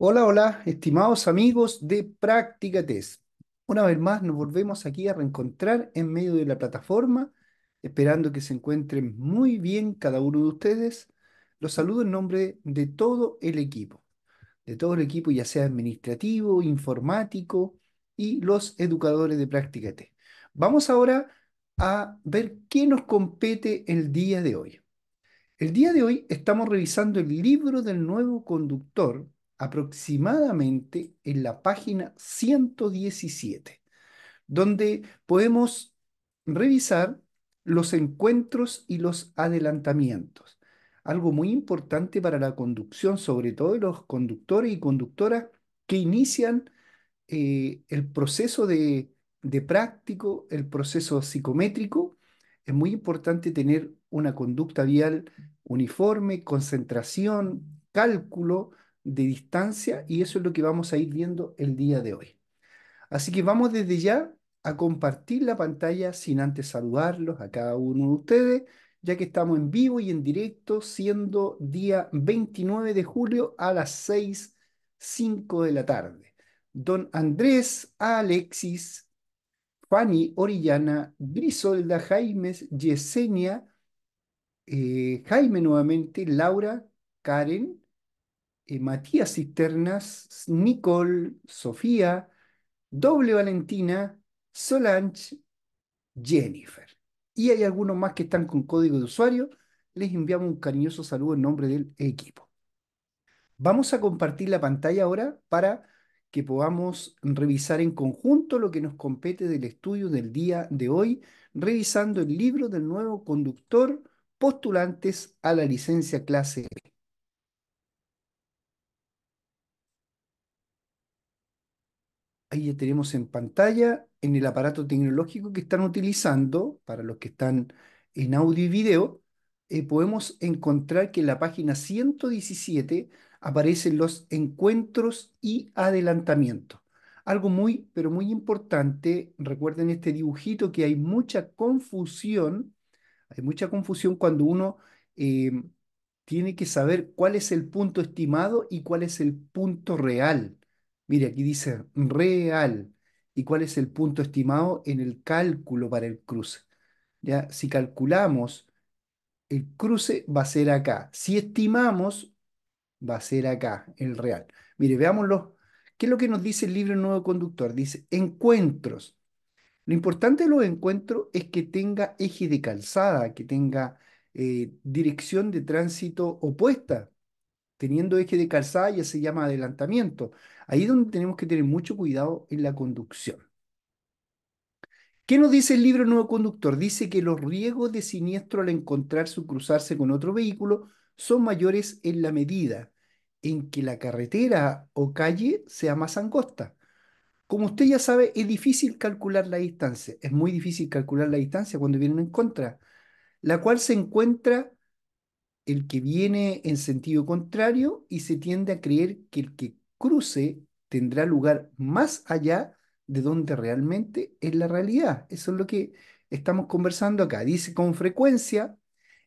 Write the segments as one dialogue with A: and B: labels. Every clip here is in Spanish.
A: Hola, hola, estimados amigos de Práctica Test. Una vez más nos volvemos aquí a reencontrar en medio de la plataforma, esperando que se encuentren muy bien cada uno de ustedes. Los saludo en nombre de todo el equipo, de todo el equipo ya sea administrativo, informático y los educadores de Práctica Test. Vamos ahora a ver qué nos compete el día de hoy. El día de hoy estamos revisando el libro del nuevo conductor aproximadamente en la página 117, donde podemos revisar los encuentros y los adelantamientos. Algo muy importante para la conducción, sobre todo de los conductores y conductoras que inician eh, el proceso de práctico, el proceso psicométrico. Es muy importante tener una conducta vial uniforme, concentración, cálculo, de distancia y eso es lo que vamos a ir viendo el día de hoy. Así que vamos desde ya a compartir la pantalla sin antes saludarlos a cada uno de ustedes, ya que estamos en vivo y en directo, siendo día 29 de julio a las 6.05 de la tarde. Don Andrés, Alexis, Fanny, Orillana, Brisolda, Jaime, Yesenia, eh, Jaime nuevamente, Laura, Karen, eh, Matías Cisternas, Nicole, Sofía, Doble Valentina, Solange, Jennifer. Y hay algunos más que están con código de usuario. Les enviamos un cariñoso saludo en nombre del equipo. Vamos a compartir la pantalla ahora para que podamos revisar en conjunto lo que nos compete del estudio del día de hoy, revisando el libro del nuevo conductor postulantes a la licencia clase B. ahí ya tenemos en pantalla, en el aparato tecnológico que están utilizando, para los que están en audio y video, eh, podemos encontrar que en la página 117 aparecen los encuentros y adelantamientos. Algo muy, pero muy importante, recuerden este dibujito que hay mucha confusión, hay mucha confusión cuando uno eh, tiene que saber cuál es el punto estimado y cuál es el punto real. Mire, aquí dice real. ¿Y cuál es el punto estimado en el cálculo para el cruce? ¿Ya? Si calculamos, el cruce va a ser acá. Si estimamos, va a ser acá, el real. Mire, veámoslo. ¿Qué es lo que nos dice el libro Nuevo Conductor? Dice encuentros. Lo importante de los encuentros es que tenga eje de calzada, que tenga eh, dirección de tránsito opuesta teniendo eje de calzada ya se llama adelantamiento. Ahí es donde tenemos que tener mucho cuidado en la conducción. ¿Qué nos dice el libro Nuevo Conductor? Dice que los riesgos de siniestro al encontrarse o cruzarse con otro vehículo son mayores en la medida en que la carretera o calle sea más angosta. Como usted ya sabe, es difícil calcular la distancia. Es muy difícil calcular la distancia cuando vienen en contra, la cual se encuentra el que viene en sentido contrario y se tiende a creer que el que cruce tendrá lugar más allá de donde realmente es la realidad. Eso es lo que estamos conversando acá. Dice, con frecuencia,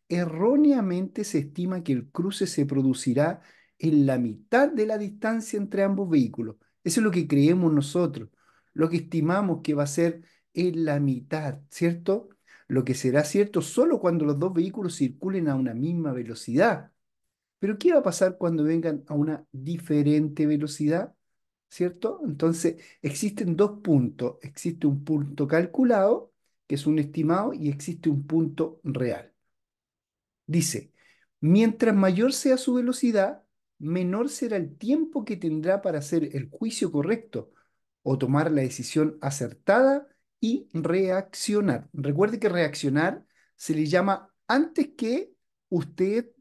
A: erróneamente se estima que el cruce se producirá en la mitad de la distancia entre ambos vehículos. Eso es lo que creemos nosotros, lo que estimamos que va a ser en la mitad, ¿cierto? lo que será cierto solo cuando los dos vehículos circulen a una misma velocidad. Pero ¿qué va a pasar cuando vengan a una diferente velocidad? ¿Cierto? Entonces, existen dos puntos. Existe un punto calculado, que es un estimado, y existe un punto real. Dice, mientras mayor sea su velocidad, menor será el tiempo que tendrá para hacer el juicio correcto o tomar la decisión acertada y reaccionar. Recuerde que reaccionar se le llama antes que usted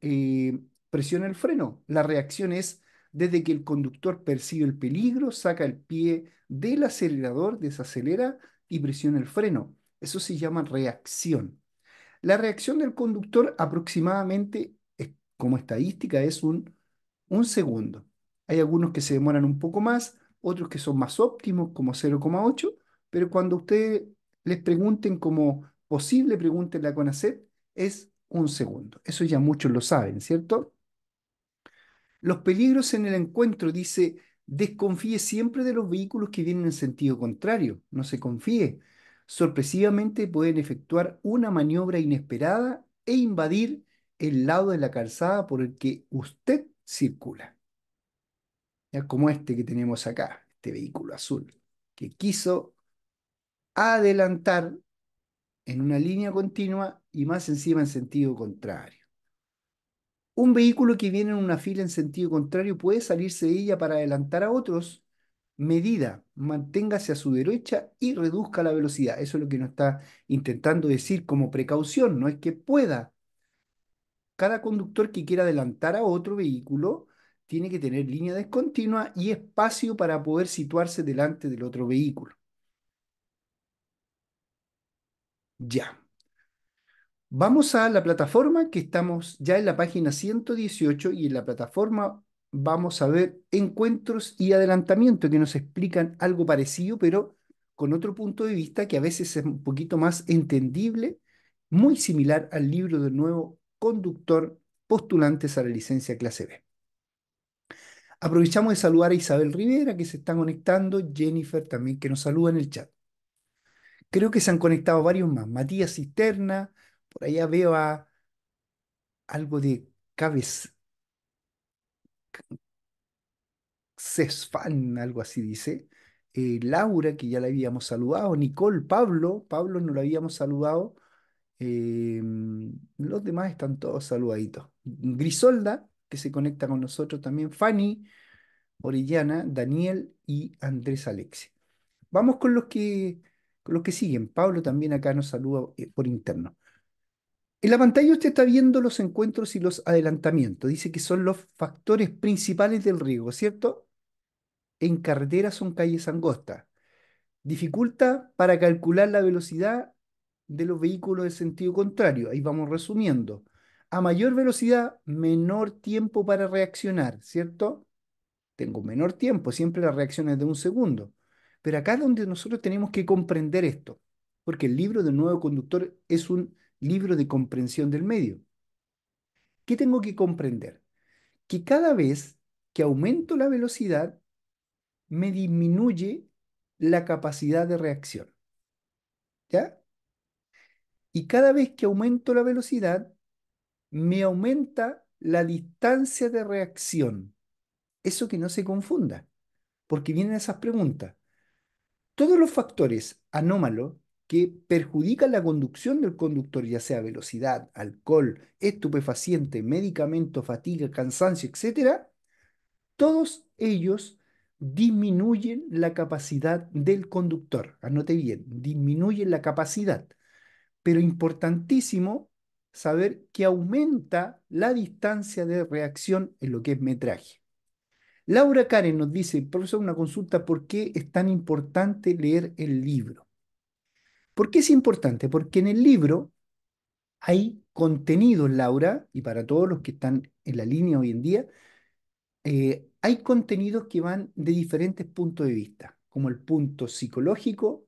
A: eh, presione el freno. La reacción es desde que el conductor percibe el peligro, saca el pie del acelerador, desacelera y presiona el freno. Eso se llama reacción. La reacción del conductor aproximadamente, como estadística, es un, un segundo. Hay algunos que se demoran un poco más, otros que son más óptimos, como 0,8, pero cuando ustedes les pregunten como posible pregunta en la CONACET, es un segundo. Eso ya muchos lo saben, ¿cierto? Los peligros en el encuentro, dice, desconfíe siempre de los vehículos que vienen en sentido contrario, no se confíe. Sorpresivamente pueden efectuar una maniobra inesperada e invadir el lado de la calzada por el que usted circula. Ya como este que tenemos acá, este vehículo azul, que quiso adelantar en una línea continua y más encima en sentido contrario. Un vehículo que viene en una fila en sentido contrario puede salirse de ella para adelantar a otros. Medida, manténgase a su derecha y reduzca la velocidad. Eso es lo que nos está intentando decir como precaución, no es que pueda. Cada conductor que quiera adelantar a otro vehículo tiene que tener línea descontinua y espacio para poder situarse delante del otro vehículo. Ya. Vamos a la plataforma que estamos ya en la página 118 y en la plataforma vamos a ver encuentros y adelantamiento que nos explican algo parecido, pero con otro punto de vista que a veces es un poquito más entendible, muy similar al libro del nuevo conductor postulantes a la licencia clase B. Aprovechamos de saludar a Isabel Rivera que se está conectando, Jennifer también que nos saluda en el chat. Creo que se han conectado varios más. Matías Cisterna, por allá veo a algo de Cabez. Cesfan, algo así dice. Eh, Laura, que ya la habíamos saludado. Nicole, Pablo, Pablo no la habíamos saludado. Eh, los demás están todos saludaditos. Grisolda, que se conecta con nosotros también. Fanny, Orellana, Daniel y Andrés Alexi. Vamos con los que los que siguen. Pablo también acá nos saluda eh, por interno. En la pantalla usted está viendo los encuentros y los adelantamientos. Dice que son los factores principales del riesgo, ¿cierto? En carretera son calles angostas. Dificulta para calcular la velocidad de los vehículos de sentido contrario. Ahí vamos resumiendo. A mayor velocidad, menor tiempo para reaccionar, ¿cierto? Tengo menor tiempo, siempre las reacciones de un segundo. Pero acá es donde nosotros tenemos que comprender esto, porque el libro del nuevo conductor es un libro de comprensión del medio. ¿Qué tengo que comprender? Que cada vez que aumento la velocidad, me disminuye la capacidad de reacción. ¿Ya? Y cada vez que aumento la velocidad, me aumenta la distancia de reacción. Eso que no se confunda, porque vienen esas preguntas todos los factores anómalos que perjudican la conducción del conductor, ya sea velocidad, alcohol, estupefaciente, medicamento, fatiga, cansancio, etc., todos ellos disminuyen la capacidad del conductor. Anote bien, disminuyen la capacidad. Pero importantísimo saber que aumenta la distancia de reacción en lo que es metraje. Laura Karen nos dice, profesor, una consulta, ¿por qué es tan importante leer el libro? ¿Por qué es importante? Porque en el libro hay contenidos, Laura, y para todos los que están en la línea hoy en día, eh, hay contenidos que van de diferentes puntos de vista, como el punto psicológico,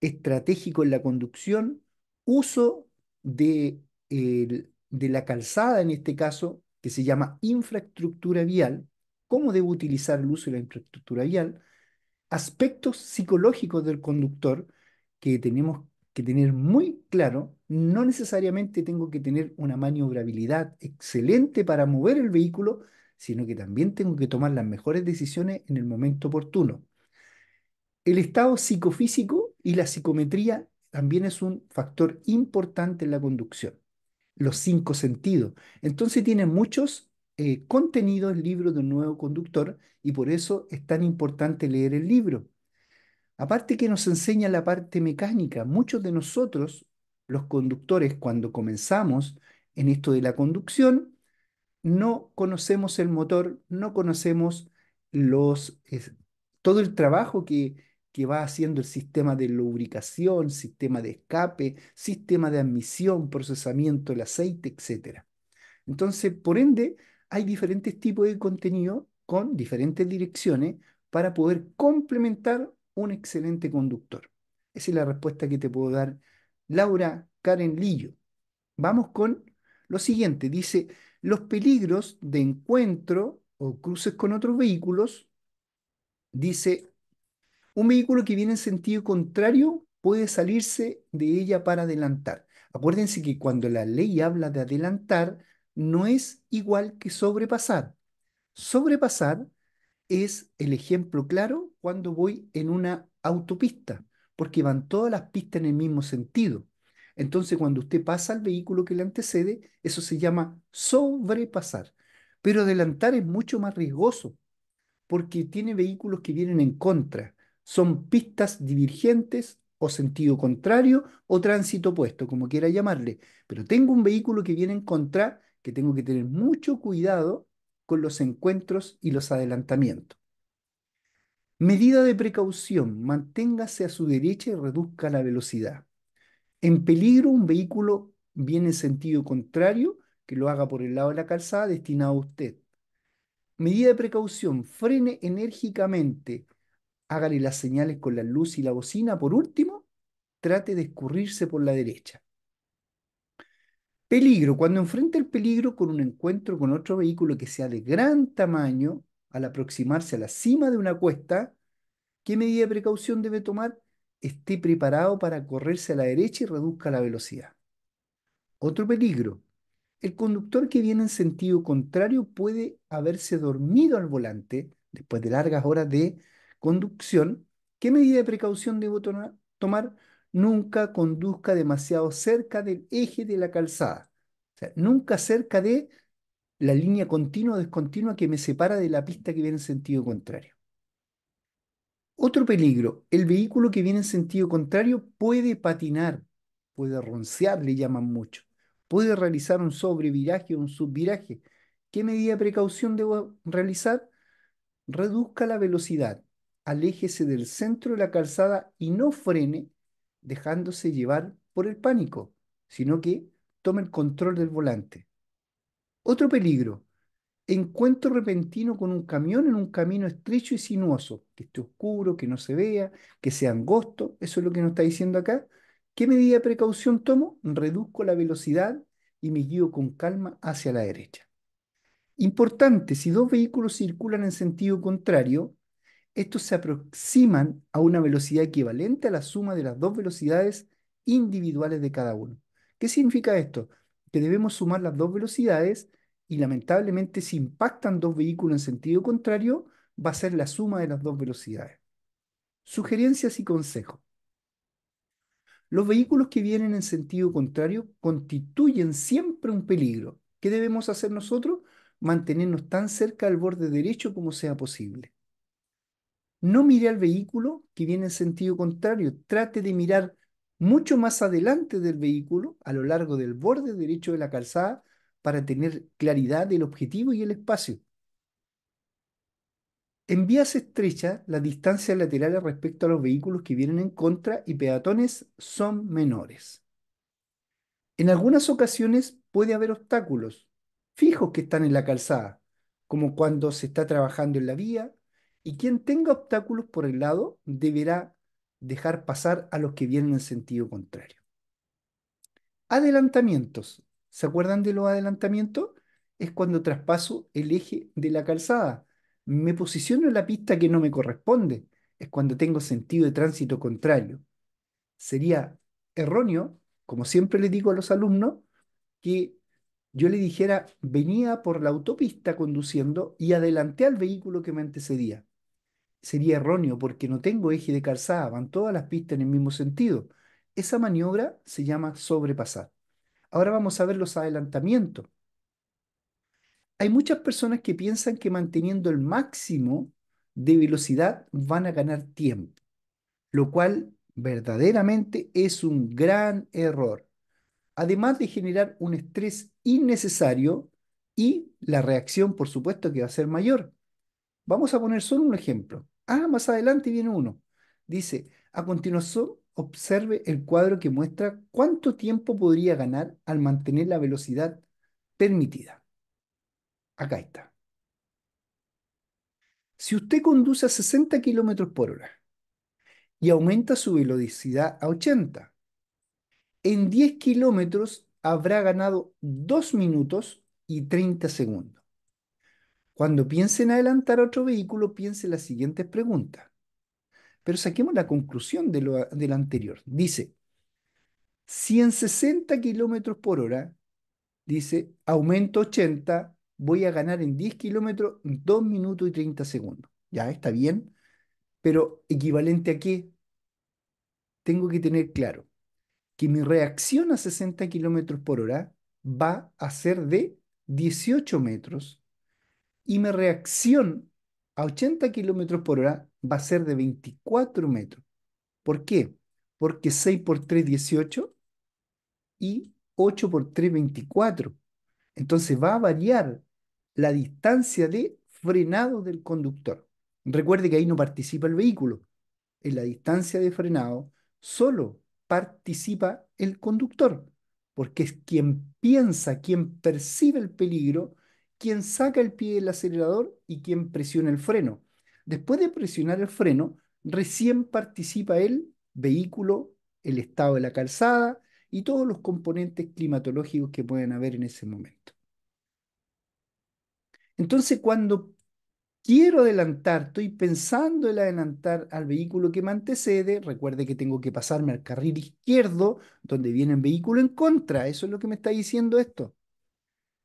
A: estratégico en la conducción, uso de eh, la calzada, en este caso, que se llama infraestructura vial, cómo debo utilizar el uso de la infraestructura vial, aspectos psicológicos del conductor que tenemos que tener muy claro, no necesariamente tengo que tener una maniobrabilidad excelente para mover el vehículo, sino que también tengo que tomar las mejores decisiones en el momento oportuno. El estado psicofísico y la psicometría también es un factor importante en la conducción. Los cinco sentidos. Entonces tienen muchos eh, contenido el libro de un nuevo conductor y por eso es tan importante leer el libro. Aparte que nos enseña la parte mecánica, muchos de nosotros, los conductores, cuando comenzamos en esto de la conducción, no conocemos el motor, no conocemos los, todo el trabajo que, que va haciendo el sistema de lubricación, sistema de escape, sistema de admisión, procesamiento del aceite, etc. Entonces, por ende, hay diferentes tipos de contenido con diferentes direcciones para poder complementar un excelente conductor. Esa es la respuesta que te puedo dar, Laura Karen Lillo. Vamos con lo siguiente. Dice, los peligros de encuentro o cruces con otros vehículos. Dice, un vehículo que viene en sentido contrario puede salirse de ella para adelantar. Acuérdense que cuando la ley habla de adelantar, no es igual que sobrepasar. Sobrepasar es el ejemplo claro cuando voy en una autopista, porque van todas las pistas en el mismo sentido. Entonces, cuando usted pasa al vehículo que le antecede, eso se llama sobrepasar. Pero adelantar es mucho más riesgoso, porque tiene vehículos que vienen en contra. Son pistas divergentes o sentido contrario o tránsito opuesto, como quiera llamarle. Pero tengo un vehículo que viene en contra que tengo que tener mucho cuidado con los encuentros y los adelantamientos. Medida de precaución, manténgase a su derecha y reduzca la velocidad. En peligro, un vehículo viene en sentido contrario, que lo haga por el lado de la calzada destinado a usted. Medida de precaución, frene enérgicamente, hágale las señales con la luz y la bocina. Por último, trate de escurrirse por la derecha. Peligro. Cuando enfrenta el peligro con un encuentro con otro vehículo que sea de gran tamaño, al aproximarse a la cima de una cuesta, ¿qué medida de precaución debe tomar? Esté preparado para correrse a la derecha y reduzca la velocidad. Otro peligro. El conductor que viene en sentido contrario puede haberse dormido al volante después de largas horas de conducción. ¿Qué medida de precaución debo tomar? nunca conduzca demasiado cerca del eje de la calzada. O sea, nunca cerca de la línea continua o descontinua que me separa de la pista que viene en sentido contrario. Otro peligro, el vehículo que viene en sentido contrario puede patinar, puede roncear, le llaman mucho, puede realizar un sobreviraje o un subviraje. ¿Qué medida de precaución debo realizar? Reduzca la velocidad, aléjese del centro de la calzada y no frene dejándose llevar por el pánico, sino que toma el control del volante. Otro peligro, encuentro repentino con un camión en un camino estrecho y sinuoso, que esté oscuro, que no se vea, que sea angosto, eso es lo que nos está diciendo acá. ¿Qué medida de precaución tomo? Reduzco la velocidad y me guío con calma hacia la derecha. Importante, si dos vehículos circulan en sentido contrario, estos se aproximan a una velocidad equivalente a la suma de las dos velocidades individuales de cada uno. ¿Qué significa esto? Que debemos sumar las dos velocidades y lamentablemente si impactan dos vehículos en sentido contrario, va a ser la suma de las dos velocidades. Sugerencias y consejos. Los vehículos que vienen en sentido contrario constituyen siempre un peligro. ¿Qué debemos hacer nosotros? Mantenernos tan cerca del borde derecho como sea posible. No mire al vehículo que viene en sentido contrario. Trate de mirar mucho más adelante del vehículo, a lo largo del borde derecho de la calzada, para tener claridad del objetivo y el espacio. En vías estrechas, las distancias laterales respecto a los vehículos que vienen en contra y peatones son menores. En algunas ocasiones puede haber obstáculos fijos que están en la calzada, como cuando se está trabajando en la vía, y quien tenga obstáculos por el lado deberá dejar pasar a los que vienen en sentido contrario. Adelantamientos. ¿Se acuerdan de los adelantamientos? Es cuando traspaso el eje de la calzada. Me posiciono en la pista que no me corresponde. Es cuando tengo sentido de tránsito contrario. Sería erróneo, como siempre le digo a los alumnos, que yo le dijera, venía por la autopista conduciendo y adelanté al vehículo que me antecedía sería erróneo porque no tengo eje de calzada, van todas las pistas en el mismo sentido. Esa maniobra se llama sobrepasar. Ahora vamos a ver los adelantamientos. Hay muchas personas que piensan que manteniendo el máximo de velocidad van a ganar tiempo, lo cual verdaderamente es un gran error, además de generar un estrés innecesario y la reacción, por supuesto, que va a ser mayor. Vamos a poner solo un ejemplo. Ah, más adelante viene uno. Dice, a continuación, observe el cuadro que muestra cuánto tiempo podría ganar al mantener la velocidad permitida. Acá está. Si usted conduce a 60 km por hora y aumenta su velocidad a 80, en 10 kilómetros habrá ganado 2 minutos y 30 segundos. Cuando piensen adelantar otro vehículo, piensen las siguientes preguntas. Pero saquemos la conclusión de lo, anterior. Dice, si en 60 kilómetros por hora, dice, aumento 80, voy a ganar en 10 kilómetros 2 minutos y 30 segundos. Ya, está bien, pero equivalente a qué? Tengo que tener claro que mi reacción a 60 kilómetros por hora va a ser de 18 metros y mi reacción a 80 kilómetros por hora va a ser de 24 metros. ¿Por qué? Porque 6 por 3, 18 y 8 por 3, 24. Entonces va a variar la distancia de frenado del conductor. Recuerde que ahí no participa el vehículo. En la distancia de frenado solo participa el conductor, porque es quien piensa, quien percibe el peligro quien saca el pie del acelerador y quien presiona el freno. Después de presionar el freno, recién participa el vehículo, el estado de la calzada y todos los componentes climatológicos que pueden haber en ese momento. Entonces, cuando quiero adelantar, estoy pensando en adelantar al vehículo que me antecede, recuerde que tengo que pasarme al carril izquierdo, donde viene el vehículo en contra, eso es lo que me está diciendo esto.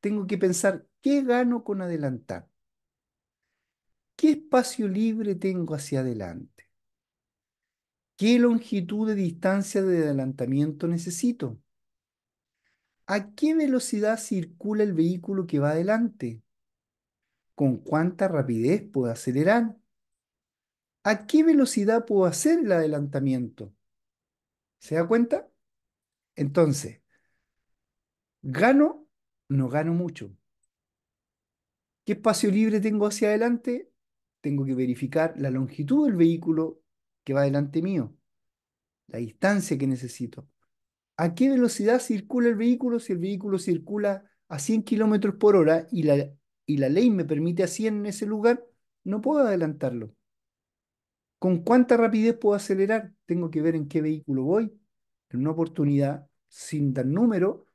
A: Tengo que pensar ¿Qué gano con adelantar? ¿Qué espacio libre tengo hacia adelante? ¿Qué longitud de distancia de adelantamiento necesito? ¿A qué velocidad circula el vehículo que va adelante? ¿Con cuánta rapidez puedo acelerar? ¿A qué velocidad puedo hacer el adelantamiento? ¿Se da cuenta? Entonces, gano, no gano mucho. ¿Qué espacio libre tengo hacia adelante? Tengo que verificar la longitud del vehículo que va delante mío, la distancia que necesito. ¿A qué velocidad circula el vehículo? Si el vehículo circula a 100 kilómetros por hora y la, ley me permite a 100 en ese lugar, no puedo adelantarlo. ¿Con cuánta rapidez puedo acelerar? Tengo que ver en qué vehículo voy. En una oportunidad, sin dar número,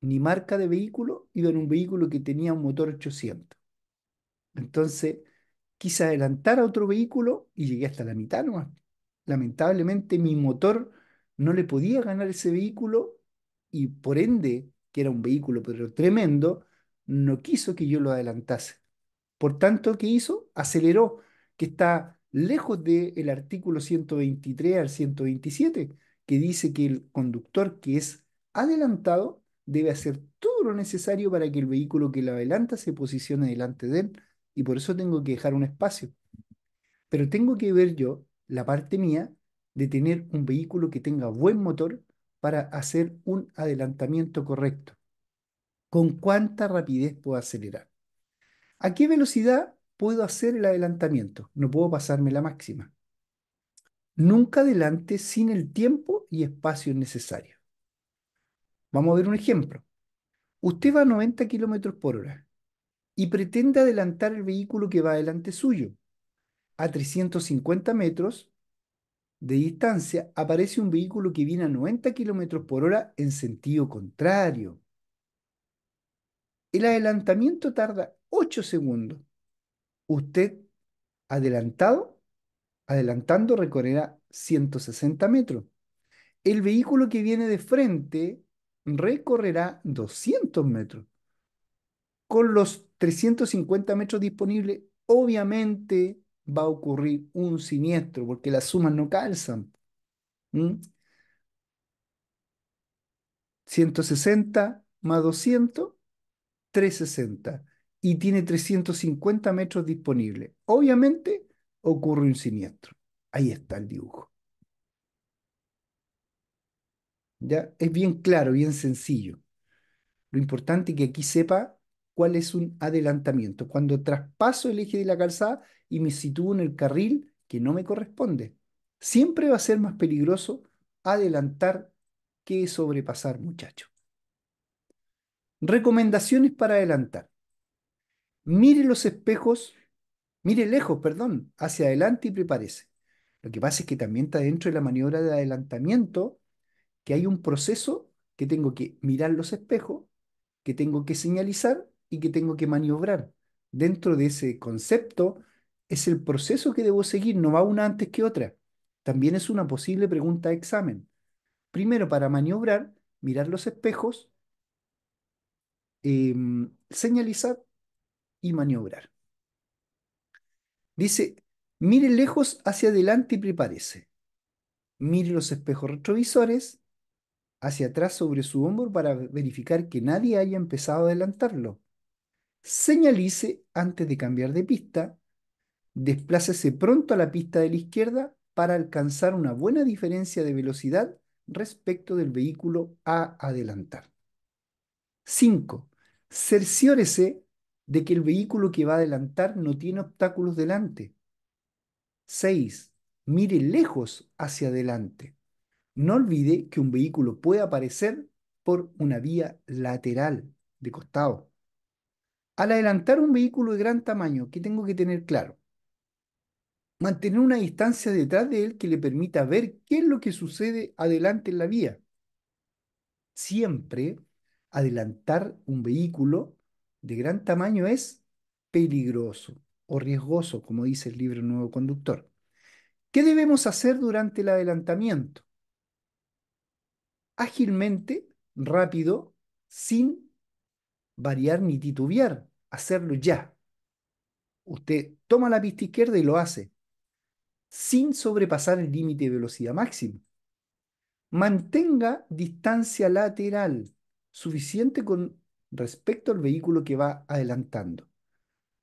A: ni marca de vehículo, iba en un vehículo que tenía un motor 800. Entonces, quise adelantar a otro vehículo y llegué hasta la mitad nomás. Lamentablemente, mi motor no le podía ganar ese vehículo y por ende, que era un vehículo pero tremendo, no quiso que yo lo adelantase. Por tanto, ¿qué hizo? Aceleró, que está lejos del el artículo 123 al 127, que dice que el conductor que es adelantado debe hacer todo lo necesario para que el vehículo que lo adelanta se posicione delante de él y por eso tengo que dejar un espacio. Pero tengo que ver yo la parte mía de tener un vehículo que tenga buen motor para hacer un adelantamiento correcto. ¿Con cuánta rapidez puedo acelerar? ¿A qué velocidad puedo hacer el adelantamiento? No puedo pasarme la máxima. Nunca adelante sin el tiempo y espacio necesario. Vamos a ver un ejemplo. Usted va a 90 kilómetros por hora y pretende adelantar el vehículo que va adelante suyo. A 350 metros de distancia aparece un vehículo que viene a 90 kilómetros por hora en sentido contrario. El adelantamiento tarda 8 segundos. Usted adelantado, adelantando recorrerá 160 metros. El vehículo que viene de frente recorrerá 200 metros. Con los 350 metros disponibles, obviamente va a ocurrir un siniestro porque las sumas no calzan. 160 ¿Mm? más 200, 360. Y tiene 350 metros disponibles. Obviamente ocurre un siniestro. Ahí está el dibujo. Es bien claro, bien sencillo. Lo importante es que aquí sepa cuál es un adelantamiento, cuando traspaso el eje de la calzada y me sitúo en el carril que no me corresponde. Siempre va a ser más peligroso adelantar que sobrepasar, muchacho. Recomendaciones para adelantar. Mire los espejos, mire lejos, perdón, hacia adelante y prepárese. Lo que pasa es que también está dentro de la maniobra de adelantamiento que hay un proceso que tengo que mirar los espejos, que tengo que señalizar y que tengo que maniobrar. Dentro de ese concepto es el proceso que debo seguir, no va una antes que otra. También es una posible pregunta de examen. Primero, para maniobrar, mirar los espejos, em, señalizar y maniobrar. Dice, mire lejos hacia adelante y prepárese. Mire los espejos retrovisores hacia atrás sobre su hombro para verificar que nadie haya empezado a adelantarlo. Señalice antes de cambiar de pista, desplácese pronto a la pista de la izquierda para alcanzar una buena diferencia de velocidad respecto del vehículo a adelantar. 5. Cerciórese de que el vehículo que va a adelantar no tiene obstáculos delante. 6. Mire lejos hacia adelante. No olvide que un vehículo puede aparecer por una vía lateral, de costado. Al adelantar un vehículo de gran tamaño, ¿qué tengo que tener claro? Mantener una distancia detrás de él que le permita ver qué es lo que sucede adelante en la vía. Siempre adelantar un vehículo de gran tamaño es peligroso o riesgoso, como dice el libro Nuevo Conductor. ¿Qué debemos hacer durante el adelantamiento? ágilmente, rápido, sin variar ni titubear, hacerlo ya. Usted toma la pista izquierda y lo hace, sin sobrepasar el límite de velocidad máximo. Mantenga distancia lateral suficiente con respecto al vehículo que va adelantando.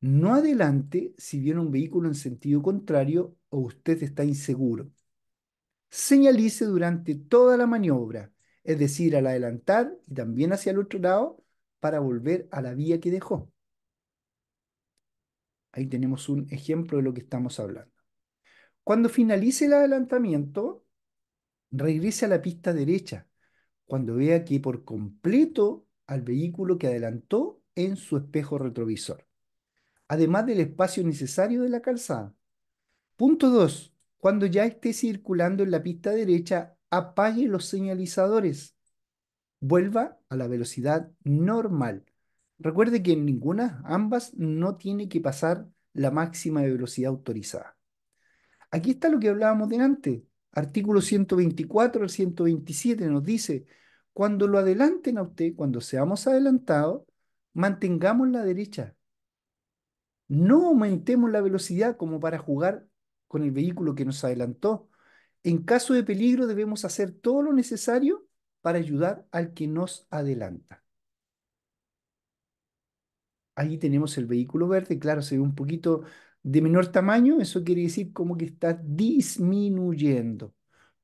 A: No adelante si viene un vehículo en sentido contrario o usted está inseguro. Señalice durante toda la maniobra es decir, al adelantar y también hacia el otro lado para volver a la vía que dejó. Ahí tenemos un ejemplo de lo que estamos hablando. Cuando finalice el adelantamiento, regrese a la pista derecha, cuando vea que por completo al vehículo que adelantó en su espejo retrovisor, además del espacio necesario de la calzada. Punto 2. Cuando ya esté circulando en la pista derecha, apague los señalizadores. Vuelva a la velocidad normal. Recuerde que en ninguna, ambas, no tiene que pasar la máxima de velocidad autorizada. Aquí está lo que hablábamos delante. Artículo 124 al 127 nos dice, cuando lo adelanten a usted, cuando seamos adelantados, mantengamos la derecha. No aumentemos la velocidad como para jugar con el vehículo que nos adelantó, en caso de peligro debemos hacer todo lo necesario para ayudar al que nos adelanta. Ahí tenemos el vehículo verde, claro, se ve un poquito de menor tamaño, eso quiere decir como que está disminuyendo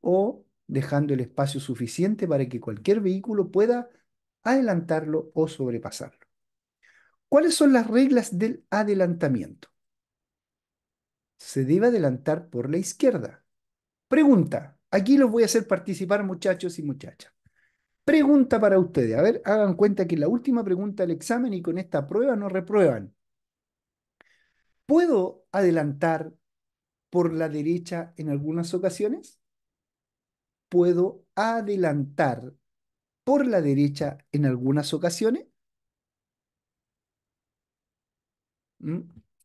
A: o dejando el espacio suficiente para que cualquier vehículo pueda adelantarlo o sobrepasarlo. ¿Cuáles son las reglas del adelantamiento? Se debe adelantar por la izquierda, Pregunta. Aquí los voy a hacer participar muchachos y muchachas. Pregunta para ustedes. A ver, hagan cuenta que la última pregunta del examen y con esta prueba no reprueban. ¿Puedo adelantar por la derecha en algunas ocasiones? ¿Puedo adelantar por la derecha en algunas ocasiones? Mm,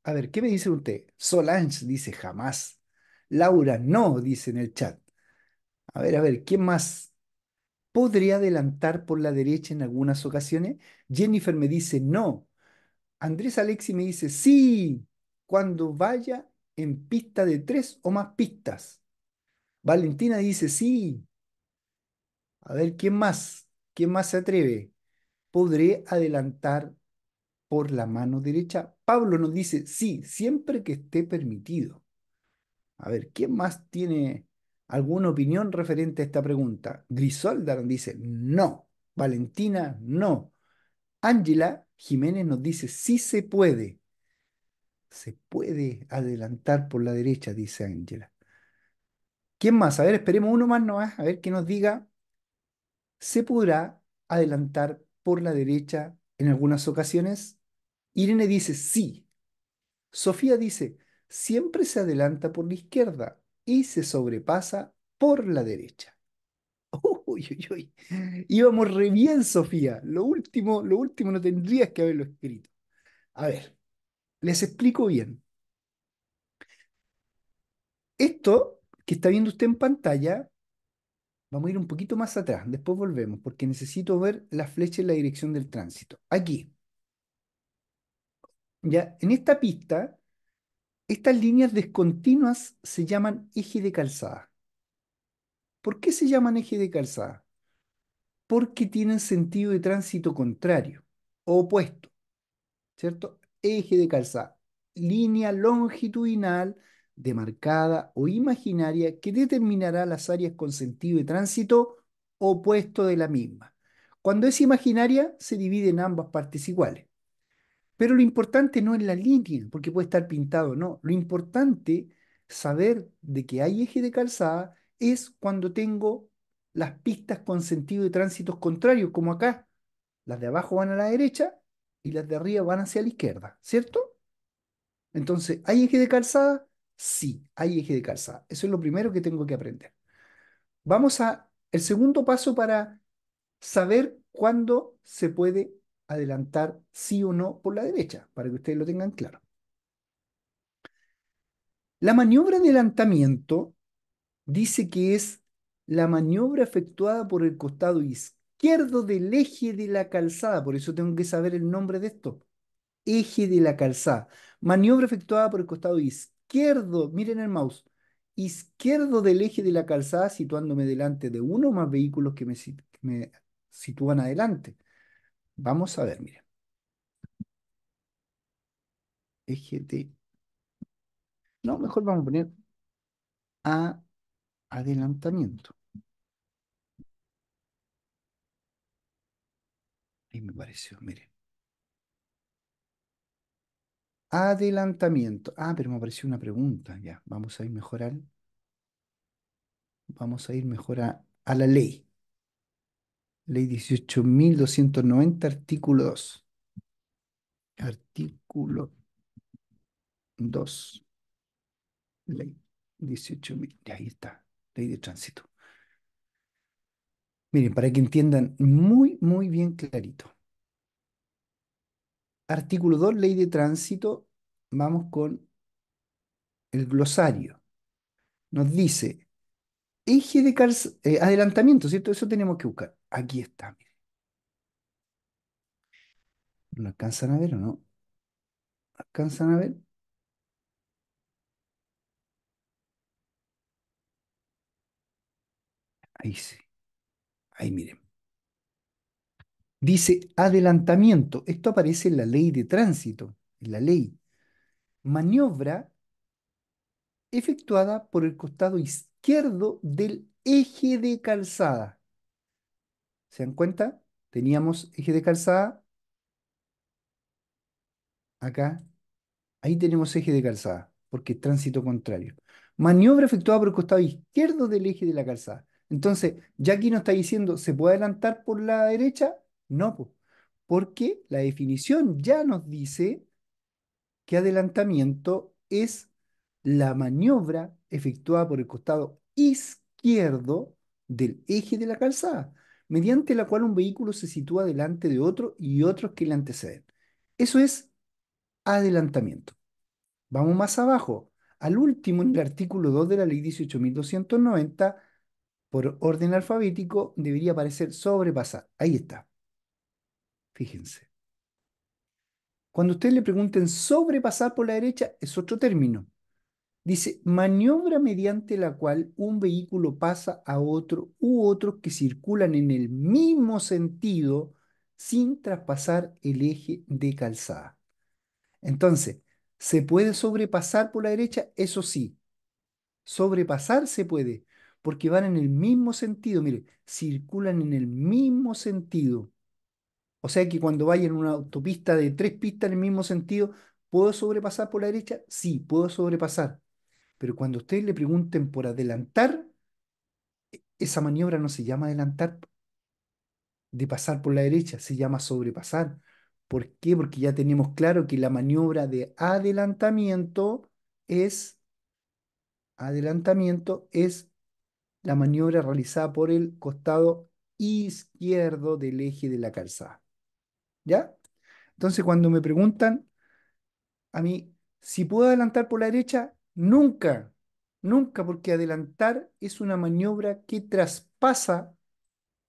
A: a ver, ¿qué me dice usted? Solange dice jamás. Laura, no, dice en el chat. A ver, a ver, ¿quién más? ¿Podría adelantar por la derecha en algunas ocasiones? Jennifer me dice no. Andrés Alexi me dice sí, cuando vaya en pista de tres o más pistas. Valentina dice sí. A ver, ¿quién más? ¿Quién más se atreve? ¿Podré adelantar por la mano derecha? Pablo nos dice sí, siempre que esté permitido. A ver, ¿quién más tiene alguna opinión referente a esta pregunta? Grisoldar dice no. Valentina, no. Ángela Jiménez nos dice sí se puede. Se puede adelantar por la derecha, dice Ángela. ¿Quién más? A ver, esperemos uno más nomás, a ver qué nos diga. ¿Se podrá adelantar por la derecha en algunas ocasiones? Irene dice sí. Sofía dice, siempre se adelanta por la izquierda y se sobrepasa por la derecha. Uy, uy, uy. Íbamos re bien, Sofía. Lo último, lo último no tendrías que haberlo escrito. A ver, les explico bien. Esto que está viendo usted en pantalla, vamos a ir un poquito más atrás, después volvemos, porque necesito ver la flecha en la dirección del tránsito. Aquí. Ya, en esta pista estas líneas descontinuas se llaman eje de calzada. ¿Por qué se llaman eje de calzada? Porque tienen sentido de tránsito contrario, opuesto, ¿cierto? Eje de calzada, línea longitudinal demarcada o imaginaria que determinará las áreas con sentido de tránsito opuesto de la misma. Cuando es imaginaria, se divide en ambas partes iguales. Pero lo importante no es la línea, porque puede estar pintado, no. Lo importante, saber de que hay eje de calzada, es cuando tengo las pistas con sentido de tránsitos contrarios, como acá. Las de abajo van a la derecha y las de arriba van hacia la izquierda, ¿cierto? Entonces, ¿hay eje de calzada? Sí, hay eje de calzada. Eso es lo primero que tengo que aprender. Vamos a el segundo paso para saber cuándo se puede adelantar sí o no por la derecha, para que ustedes lo tengan claro. La maniobra de adelantamiento dice que es la maniobra efectuada por el costado izquierdo del eje de la calzada, por eso tengo que saber el nombre de esto. Eje de la calzada. Maniobra efectuada por el costado izquierdo, miren el mouse, izquierdo del eje de la calzada situándome delante de uno o más vehículos que me, me sitúan adelante. Vamos a ver, mire. Eje de... No, mejor vamos a poner a adelantamiento. Ahí me pareció, mire. Adelantamiento. Ah, pero me apareció una pregunta. Ya, vamos a ir mejor al... Vamos a ir mejor a la ley. Ley 18.290, artículo 2. Artículo 2. Ley 18.000. Ahí está. Ley de tránsito. Miren, para que entiendan muy, muy bien clarito. Artículo 2, ley de tránsito. Vamos con el glosario. Nos dice, eje de eh, adelantamiento, ¿cierto? Eso tenemos que buscar. Aquí está, miren. ¿Lo alcanzan a ver o no? ¿lo ¿Alcanzan a ver? Ahí sí. Ahí miren. Dice adelantamiento. Esto aparece en la ley de tránsito, en la ley. Maniobra efectuada por el costado izquierdo del eje de calzada. ¿Se dan cuenta? Teníamos eje de calzada. Acá. Ahí tenemos eje de calzada, porque tránsito contrario. Maniobra efectuada por el costado izquierdo del eje de la calzada. Entonces, ya aquí nos está diciendo, ¿se puede adelantar por la derecha? No, porque la definición ya nos dice que adelantamiento es la maniobra efectuada por el costado izquierdo del eje de la calzada mediante la cual un vehículo se sitúa delante de otro y otros que le anteceden. Eso es adelantamiento. Vamos más abajo, al último en el artículo 2 de la ley 18.290, por orden alfabético, debería aparecer sobrepasar. Ahí está. Fíjense. Cuando ustedes le pregunten sobrepasar por la derecha, es otro término. Dice, maniobra mediante la cual un vehículo pasa a otro u otros que circulan en el mismo sentido sin traspasar el eje de calzada. Entonces, ¿se puede sobrepasar por la derecha? Eso sí, sobrepasar se puede, porque van en el mismo sentido, mire, circulan en el mismo sentido. O sea que cuando vaya en una autopista de tres pistas en el mismo sentido, ¿puedo sobrepasar por la derecha? Sí, puedo sobrepasar. Pero cuando ustedes le pregunten por adelantar, e-, esa maniobra no se llama adelantar de pasar por la derecha, se llama sobrepasar. ¿Por qué? Porque ya tenemos claro que la maniobra de adelantamiento es adelantamiento es la maniobra realizada por el costado izquierdo del eje de la calzada. ¿Ya? Entonces, cuando me preguntan a mí si puedo adelantar por la derecha, Nunca, nunca, porque adelantar es una maniobra que traspasa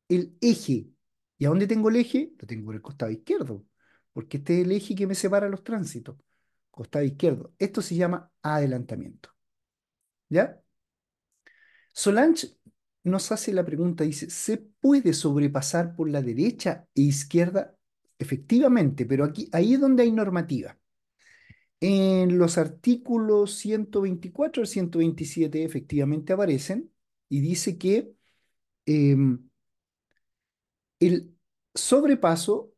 A: el eje. ¿Y a dónde tengo el eje? Lo tengo por el costado izquierdo, porque este es el eje que me separa los tránsitos. Costado izquierdo. Esto se llama adelantamiento. ¿Ya? Solange nos hace la pregunta, dice, ¿se puede sobrepasar por la derecha e izquierda? Efectivamente, pero aquí, ahí es donde hay normativa. En los artículos 124 al 127 efectivamente aparecen y dice que em, el sobrepaso,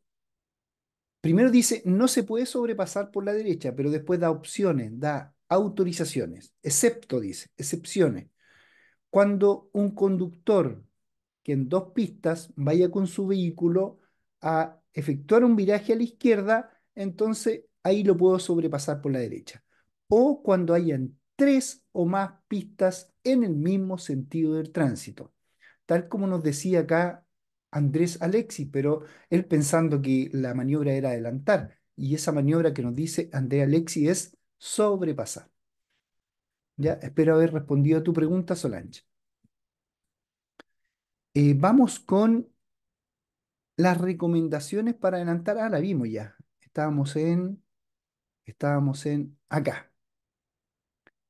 A: primero dice, no se puede sobrepasar por la derecha, pero después da opciones, da autorizaciones, excepto, dice, excepciones. Cuando un conductor que en dos pistas vaya con su vehículo a efectuar un viraje a la izquierda, entonces ahí lo puedo sobrepasar por la derecha. O cuando hayan tres o más pistas en el mismo sentido del tránsito. Tal como nos decía acá Andrés Alexi, pero él pensando que la maniobra era adelantar. Y esa maniobra que nos dice Andrés Alexi es sobrepasar. Ya, espero haber respondido a tu pregunta, Solange. Eh, vamos con las recomendaciones para adelantar. Ah, la vimos ya. Estábamos en Estábamos en acá.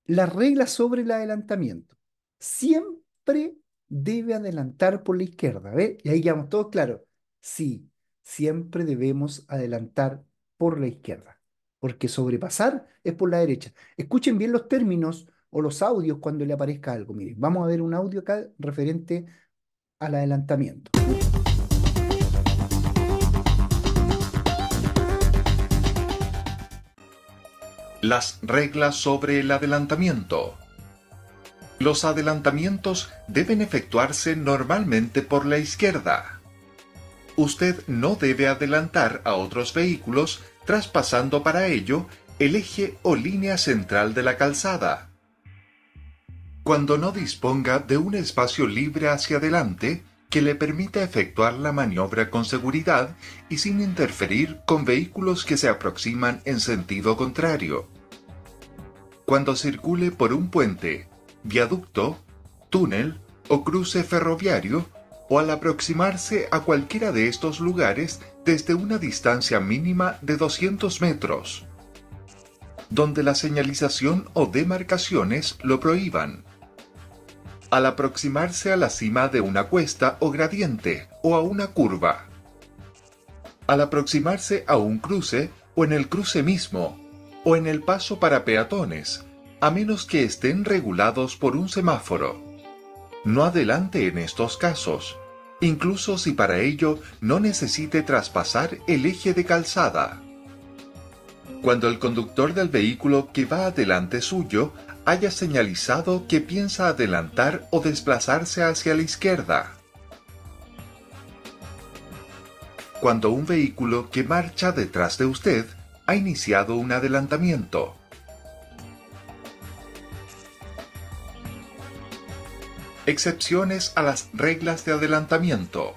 A: Las reglas sobre el adelantamiento. Siempre debe adelantar por la izquierda. ¿Ve? Y ahí quedamos todos claros. Sí, siempre debemos adelantar por la izquierda. Porque sobrepasar es por la derecha. Escuchen bien los términos o los audios cuando le aparezca algo. Miren, vamos a ver un audio acá referente al adelantamiento.
B: Las reglas sobre el adelantamiento. Los adelantamientos deben efectuarse normalmente por la izquierda. Usted no debe adelantar a otros vehículos traspasando para ello el eje o línea central de la calzada. Cuando no disponga de un espacio libre hacia adelante, que le permita efectuar la maniobra con seguridad y sin interferir con vehículos que se aproximan en sentido contrario. Cuando circule por un puente, viaducto, túnel o cruce ferroviario, o al aproximarse a cualquiera de estos lugares desde una distancia mínima de 200 metros, donde la señalización o demarcaciones lo prohíban al aproximarse a la cima de una cuesta o gradiente o a una curva. Al aproximarse a un cruce o en el cruce mismo o en el paso para peatones, a menos que estén regulados por un semáforo. No adelante en estos casos, incluso si para ello no necesite traspasar el eje de calzada cuando el conductor del vehículo que va adelante suyo haya señalizado que piensa adelantar o desplazarse hacia la izquierda. Cuando un vehículo que marcha detrás de usted ha iniciado un adelantamiento. Excepciones a las reglas de adelantamiento.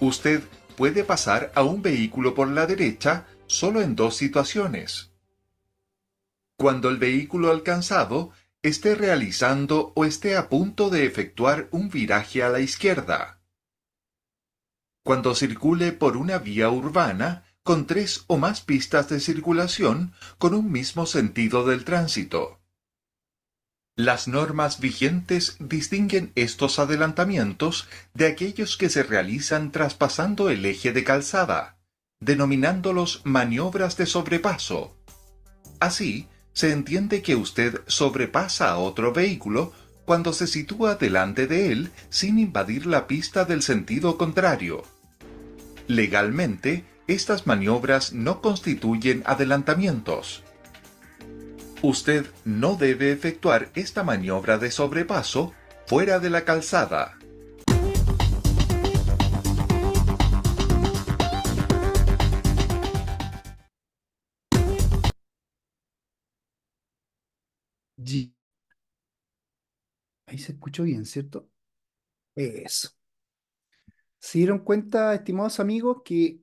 B: Usted puede pasar a un vehículo por la derecha solo en dos situaciones. Cuando el vehículo alcanzado esté realizando o esté a punto de efectuar un viraje a la izquierda. Cuando circule por una vía urbana con tres o más pistas de circulación con un mismo sentido del tránsito. Las normas vigentes distinguen estos adelantamientos de aquellos que se realizan traspasando el eje de calzada denominándolos maniobras de sobrepaso. Así, se entiende que usted sobrepasa a otro vehículo cuando se sitúa delante de él sin invadir la pista del sentido contrario. Legalmente, estas maniobras no constituyen adelantamientos. Usted no debe efectuar esta maniobra de sobrepaso fuera de la calzada.
A: Ahí se escuchó bien, ¿cierto? Eso. ¿Se dieron cuenta, estimados amigos, que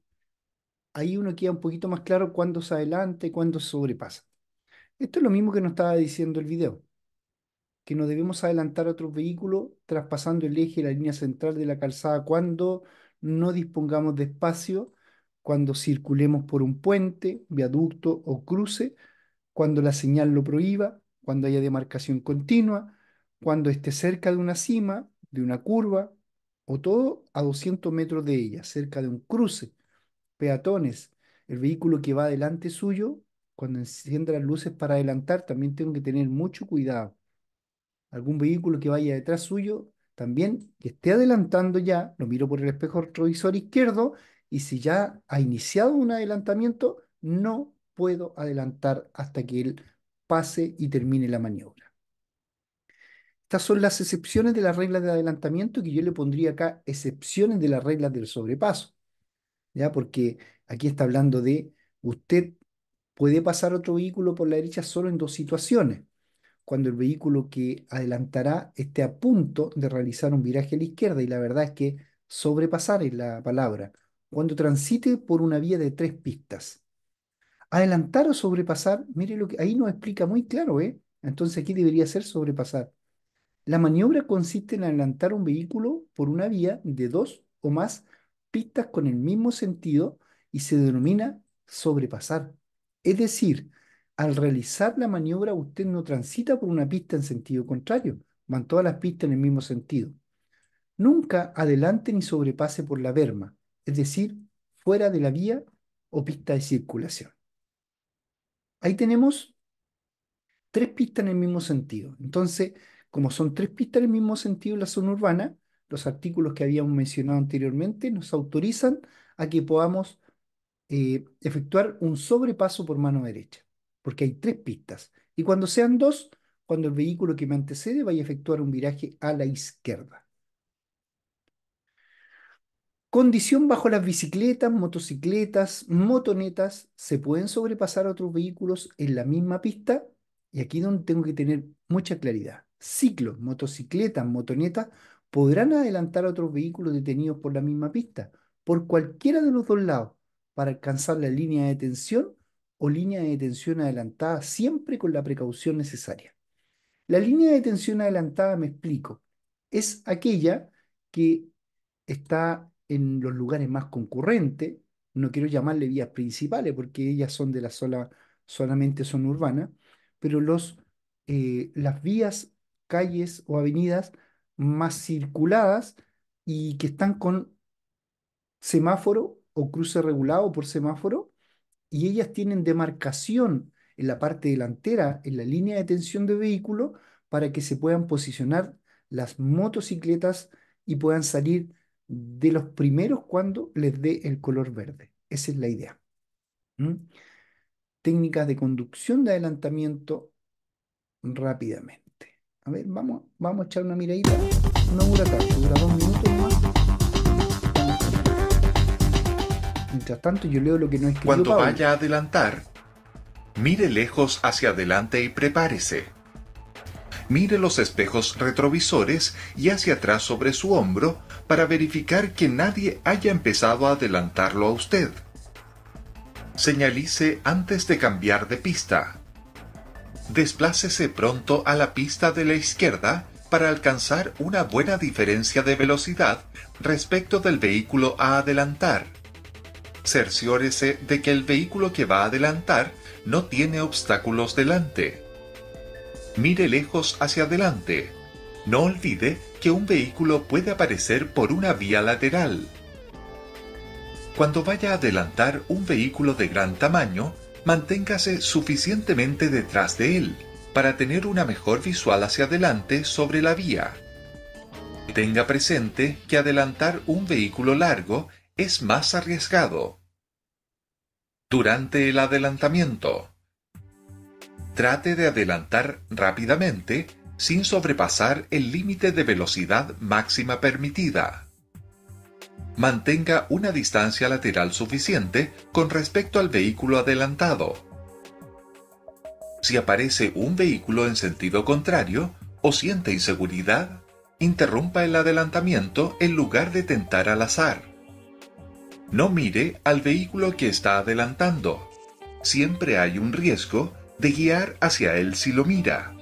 A: ahí uno queda un poquito más claro cuándo se adelanta y cuándo sobrepasa? Esto es lo mismo que nos estaba diciendo el video, que no debemos adelantar a otros vehículos traspasando el eje y la línea central de la calzada cuando no dispongamos de espacio, cuando circulemos por un puente, viaducto o cruce, cuando la señal lo prohíba, cuando haya demarcación continua, cuando esté cerca de una cima, de una curva, o todo a 200 metros de ella, cerca de un cruce, peatones, el vehículo que va delante suyo, cuando encienda las luces para adelantar, también tengo que tener mucho cuidado. Algún vehículo que vaya detrás suyo, también que esté adelantando ya, lo miro por el espejo retrovisor izquierdo, y si ya ha iniciado un adelantamiento, no puedo adelantar hasta que él pase y termine la maniobra. Estas son las excepciones de las reglas de adelantamiento que yo le pondría acá excepciones de las reglas del sobrepaso. ¿Ya? Porque aquí está hablando de usted puede pasar otro vehículo por la derecha solo en dos situaciones. Cuando el vehículo que adelantará esté a punto de realizar un viraje a la izquierda y la verdad es que sobrepasar es la palabra. Cuando transite por una vía de tres pistas. Adelantar o sobrepasar, mire lo que ahí nos explica muy claro, ¿eh? Entonces aquí debería ser sobrepasar. La maniobra consiste en adelantar un vehículo por una vía de dos o más pistas con el mismo sentido y se denomina sobrepasar. Es decir, al realizar la maniobra usted no transita por una pista en sentido contrario, van todas las pistas en el mismo sentido. Nunca adelante ni sobrepase por la berma, es decir, fuera de la vía o pista de circulación. Ahí tenemos tres pistas en el mismo sentido. Entonces, como son tres pistas en el mismo sentido en la zona urbana, los artículos que habíamos mencionado anteriormente nos autorizan a que podamos eh, efectuar un sobrepaso por mano derecha, porque hay tres pistas. Y cuando sean dos, cuando el vehículo que me antecede vaya a efectuar un viraje a la izquierda. Condición bajo las bicicletas, motocicletas, motonetas, ¿se pueden sobrepasar otros vehículos en la misma pista? Y aquí donde tengo que tener mucha claridad. Ciclos, motocicletas, motonetas podrán adelantar a otros vehículos detenidos por la misma pista, por cualquiera de los dos lados, para alcanzar la línea de tensión o línea de detención adelantada, siempre con la precaución necesaria. La línea de tensión adelantada, me explico, es aquella que está en los lugares más concurrentes, no quiero llamarle vías principales porque ellas son de la sola, solamente son urbanas, pero los, eh, las vías, calles o avenidas más circuladas y que están con semáforo o cruce regulado por semáforo y ellas tienen demarcación en la parte delantera, en la línea de tensión de vehículo, para que se puedan posicionar las motocicletas y puedan salir de los primeros cuando les dé el color verde. Esa es la idea. Técnicas de conducción de adelantamiento rápidamente. A ver, vamos, vamos a echar una miradita. No dura tanto, dura dos minutos más. Mientras tanto, yo leo lo que no es Cuando vaya
B: a adelantar, mire lejos hacia adelante y prepárese. Mire los espejos retrovisores y hacia atrás sobre su hombro para verificar que nadie haya empezado a adelantarlo a usted. Señalice antes de cambiar de pista. Desplácese pronto a la pista de la izquierda para alcanzar una buena diferencia de velocidad respecto del vehículo a adelantar. Cerciórese de que el vehículo que va a adelantar no tiene obstáculos delante. Mire lejos hacia adelante. No olvide que un vehículo puede aparecer por una vía lateral. Cuando vaya a adelantar un vehículo de gran tamaño, manténgase suficientemente detrás de él para tener una mejor visual hacia adelante sobre la vía. Tenga presente que adelantar un vehículo largo es más arriesgado. Durante el adelantamiento, trate de adelantar rápidamente sin sobrepasar el límite de velocidad máxima permitida. Mantenga una distancia lateral suficiente con respecto al vehículo adelantado. Si aparece un vehículo en sentido contrario o siente inseguridad, interrumpa el adelantamiento en lugar de tentar al azar. No mire al vehículo que está adelantando. Siempre hay un riesgo de guiar hacia él si lo mira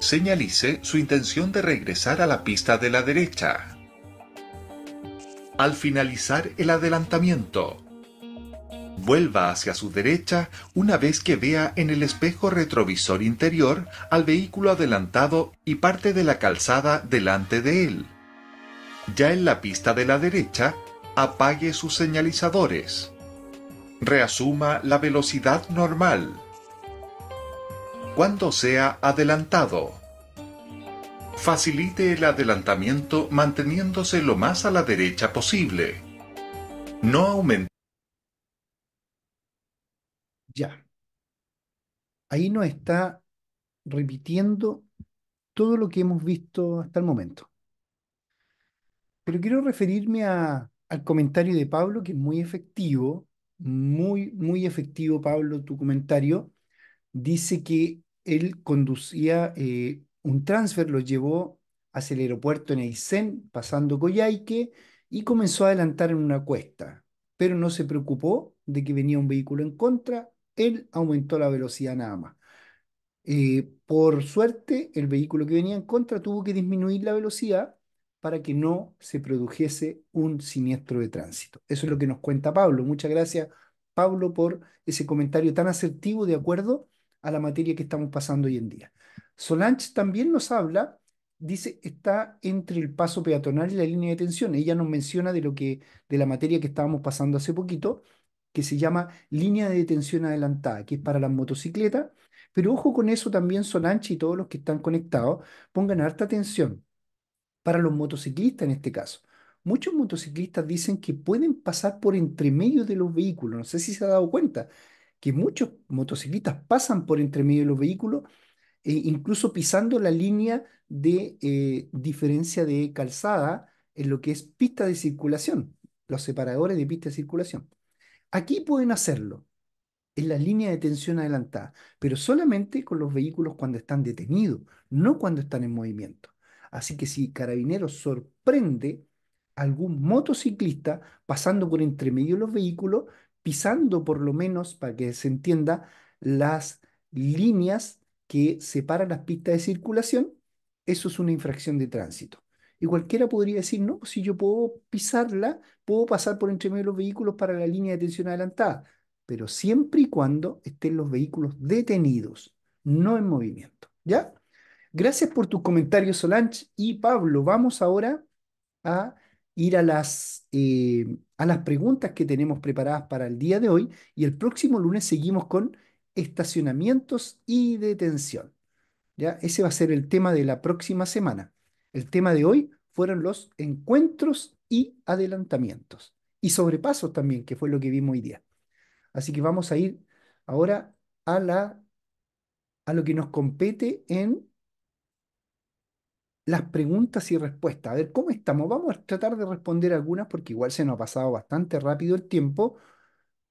B: señalice su intención de regresar a la pista de la derecha. Al finalizar el adelantamiento, vuelva hacia su derecha una vez que vea en el espejo retrovisor interior al vehículo adelantado y parte de la calzada delante de él. Ya en la pista de la derecha, apague sus señalizadores. Reasuma la velocidad normal cuando sea adelantado. Facilite el adelantamiento manteniéndose lo más a la derecha posible. No aumente.
A: Ya. Ahí nos está repitiendo todo lo que hemos visto hasta el momento. Pero quiero referirme al comentario de Pablo, que es muy efectivo, muy, muy efectivo, Pablo, tu comentario dice que él conducía eh, un transfer, lo llevó hacia el aeropuerto en Aysén, pasando Coyhaique, y comenzó a adelantar en una cuesta, pero no se preocupó de que venía un vehículo en contra, él aumentó la velocidad nada más. Eh, por suerte, el vehículo que venía en contra tuvo que disminuir la velocidad para que no se produjese un siniestro de tránsito. Eso es lo que nos cuenta Pablo. Muchas gracias, Pablo, por ese comentario tan asertivo de acuerdo a la materia que estamos pasando hoy en día. Solange también nos habla, dice, está entre el paso peatonal y la línea de tensión. Ella nos menciona de, lo que, de la materia que estábamos pasando hace poquito, que se llama línea de detención adelantada, que es para las motocicletas. Pero ojo con eso también, Solange y todos los que están conectados, pongan harta atención para los motociclistas en este caso. Muchos motociclistas dicen que pueden pasar por entre medio de los vehículos, no sé si se ha dado cuenta, que muchos motociclistas pasan por entre medio de los vehículos, e incluso pisando la línea de eh, diferencia de calzada en lo que es pista de circulación, los separadores de pista de circulación. Aquí pueden hacerlo en la línea de tensión adelantada, pero solamente con los vehículos cuando están detenidos, no cuando están en movimiento. Así que si Carabineros sorprende algún motociclista pasando por entre medio de los vehículos, pisando por lo menos, para que se entienda, las líneas que separan las pistas de circulación, eso es una infracción de tránsito. Y cualquiera podría decir, no, si yo puedo pisarla, puedo pasar por entre medio de los vehículos para la línea de detención adelantada, pero siempre y cuando estén los vehículos detenidos, no en movimiento. ¿Ya? Gracias por tus comentarios, Solange y Pablo. Vamos ahora a ir a las, eh, a las preguntas que tenemos preparadas para el día de hoy y el próximo lunes seguimos con estacionamientos y detención. ¿ya? Ese va a ser el tema de la próxima semana. El tema de hoy fueron los encuentros y adelantamientos y sobrepasos también, que fue lo que vimos hoy día. Así que vamos a ir ahora a, la, a lo que nos compete en las preguntas y respuestas. A ver, ¿cómo estamos? Vamos a tratar de responder algunas porque igual se nos ha pasado bastante rápido el tiempo,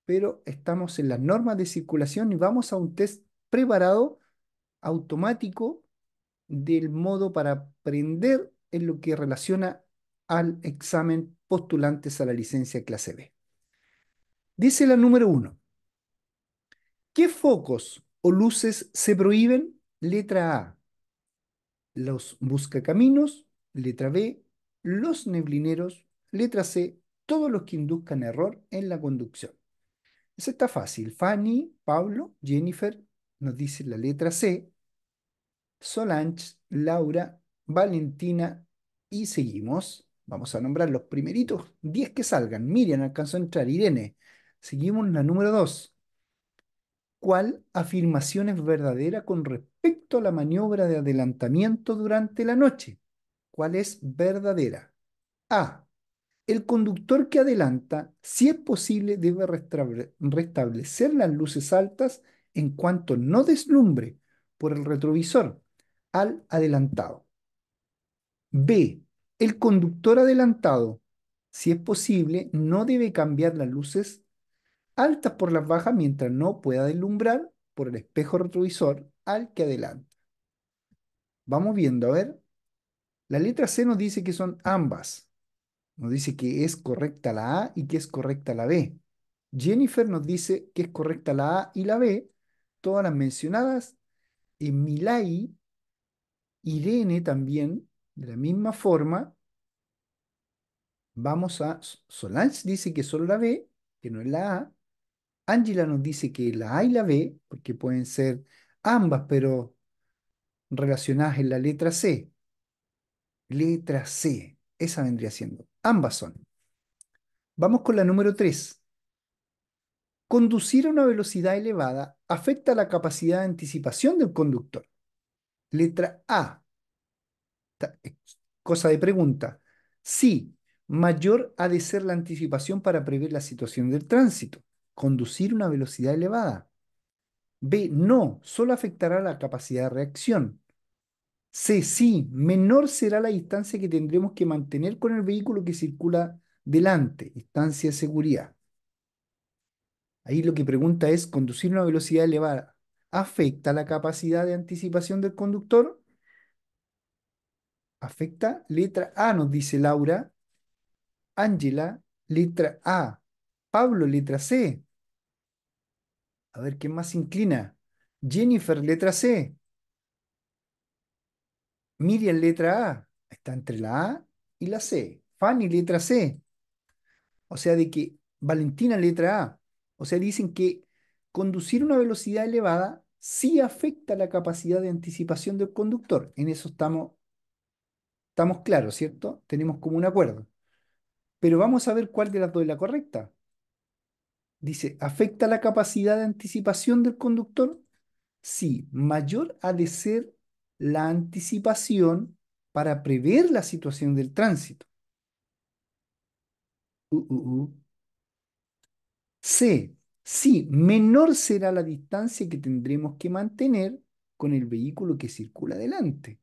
A: pero estamos en las normas de circulación y vamos a un test preparado automático del modo para aprender en lo que relaciona al examen postulantes a la licencia clase B. Dice la número uno. ¿Qué focos o luces se prohíben? Letra A los buscacaminos, letra B, los neblineros, letra C, todos los que induzcan error en la conducción. Esa está fácil. Fanny, Pablo, Jennifer nos dice la letra C, Solange, Laura, Valentina y seguimos. Vamos a nombrar los primeritos 10 que salgan. Miriam alcanzó a entrar, Irene. Seguimos la número 2, ¿Cuál afirmación es verdadera con respecto a la maniobra de adelantamiento durante la noche. ¿Cuál es verdadera? A. El conductor que adelanta, si es posible, debe restablecer las luces altas en cuanto no deslumbre por el retrovisor al adelantado. B. El conductor adelantado, si es posible, no debe cambiar las luces altas por las bajas mientras no pueda deslumbrar por el espejo retrovisor al que adelanta. Vamos viendo, a ver. La letra C nos dice que son ambas. Nos dice que es correcta la A y que es correcta la B. Jennifer nos dice que es correcta la A y la B, todas las mencionadas. En Milay, Irene también, de la misma forma. Vamos a Solange dice que solo la B, que no es la A. Ángela nos dice que la A y la B, porque pueden ser ambas, pero relacionadas en la letra C. Letra C, esa vendría siendo. Ambas son. Vamos con la número 3. Conducir a una velocidad elevada afecta la capacidad de anticipación del conductor. Letra A. Eh, cosa de pregunta. Sí, mayor ha de ser la anticipación para prever la situación del tránsito conducir una velocidad elevada. B, no, solo afectará la capacidad de reacción. C, sí, menor será la distancia que tendremos que mantener con el vehículo que circula delante, distancia de seguridad. Ahí lo que pregunta es, ¿conducir una velocidad elevada afecta la capacidad de anticipación del conductor? Afecta. Letra A nos dice Laura. Ángela, letra A. Pablo, letra C. A ver, ¿quién más se inclina? Jennifer, letra C. Miriam, letra A. Está entre la A y la C. Fanny, letra C. O sea, de que Valentina, letra A. O sea, dicen que conducir a una velocidad elevada sí afecta la capacidad de anticipación del conductor. En eso estamos, estamos claros, ¿cierto? Tenemos como un acuerdo. Pero vamos a ver cuál de las dos es la correcta. Dice, ¿afecta la capacidad de anticipación del conductor? Sí, mayor ha de ser la anticipación para prever la situación del tránsito. Uh, uh, uh. C, sí, menor será la distancia que tendremos que mantener con el vehículo que circula adelante.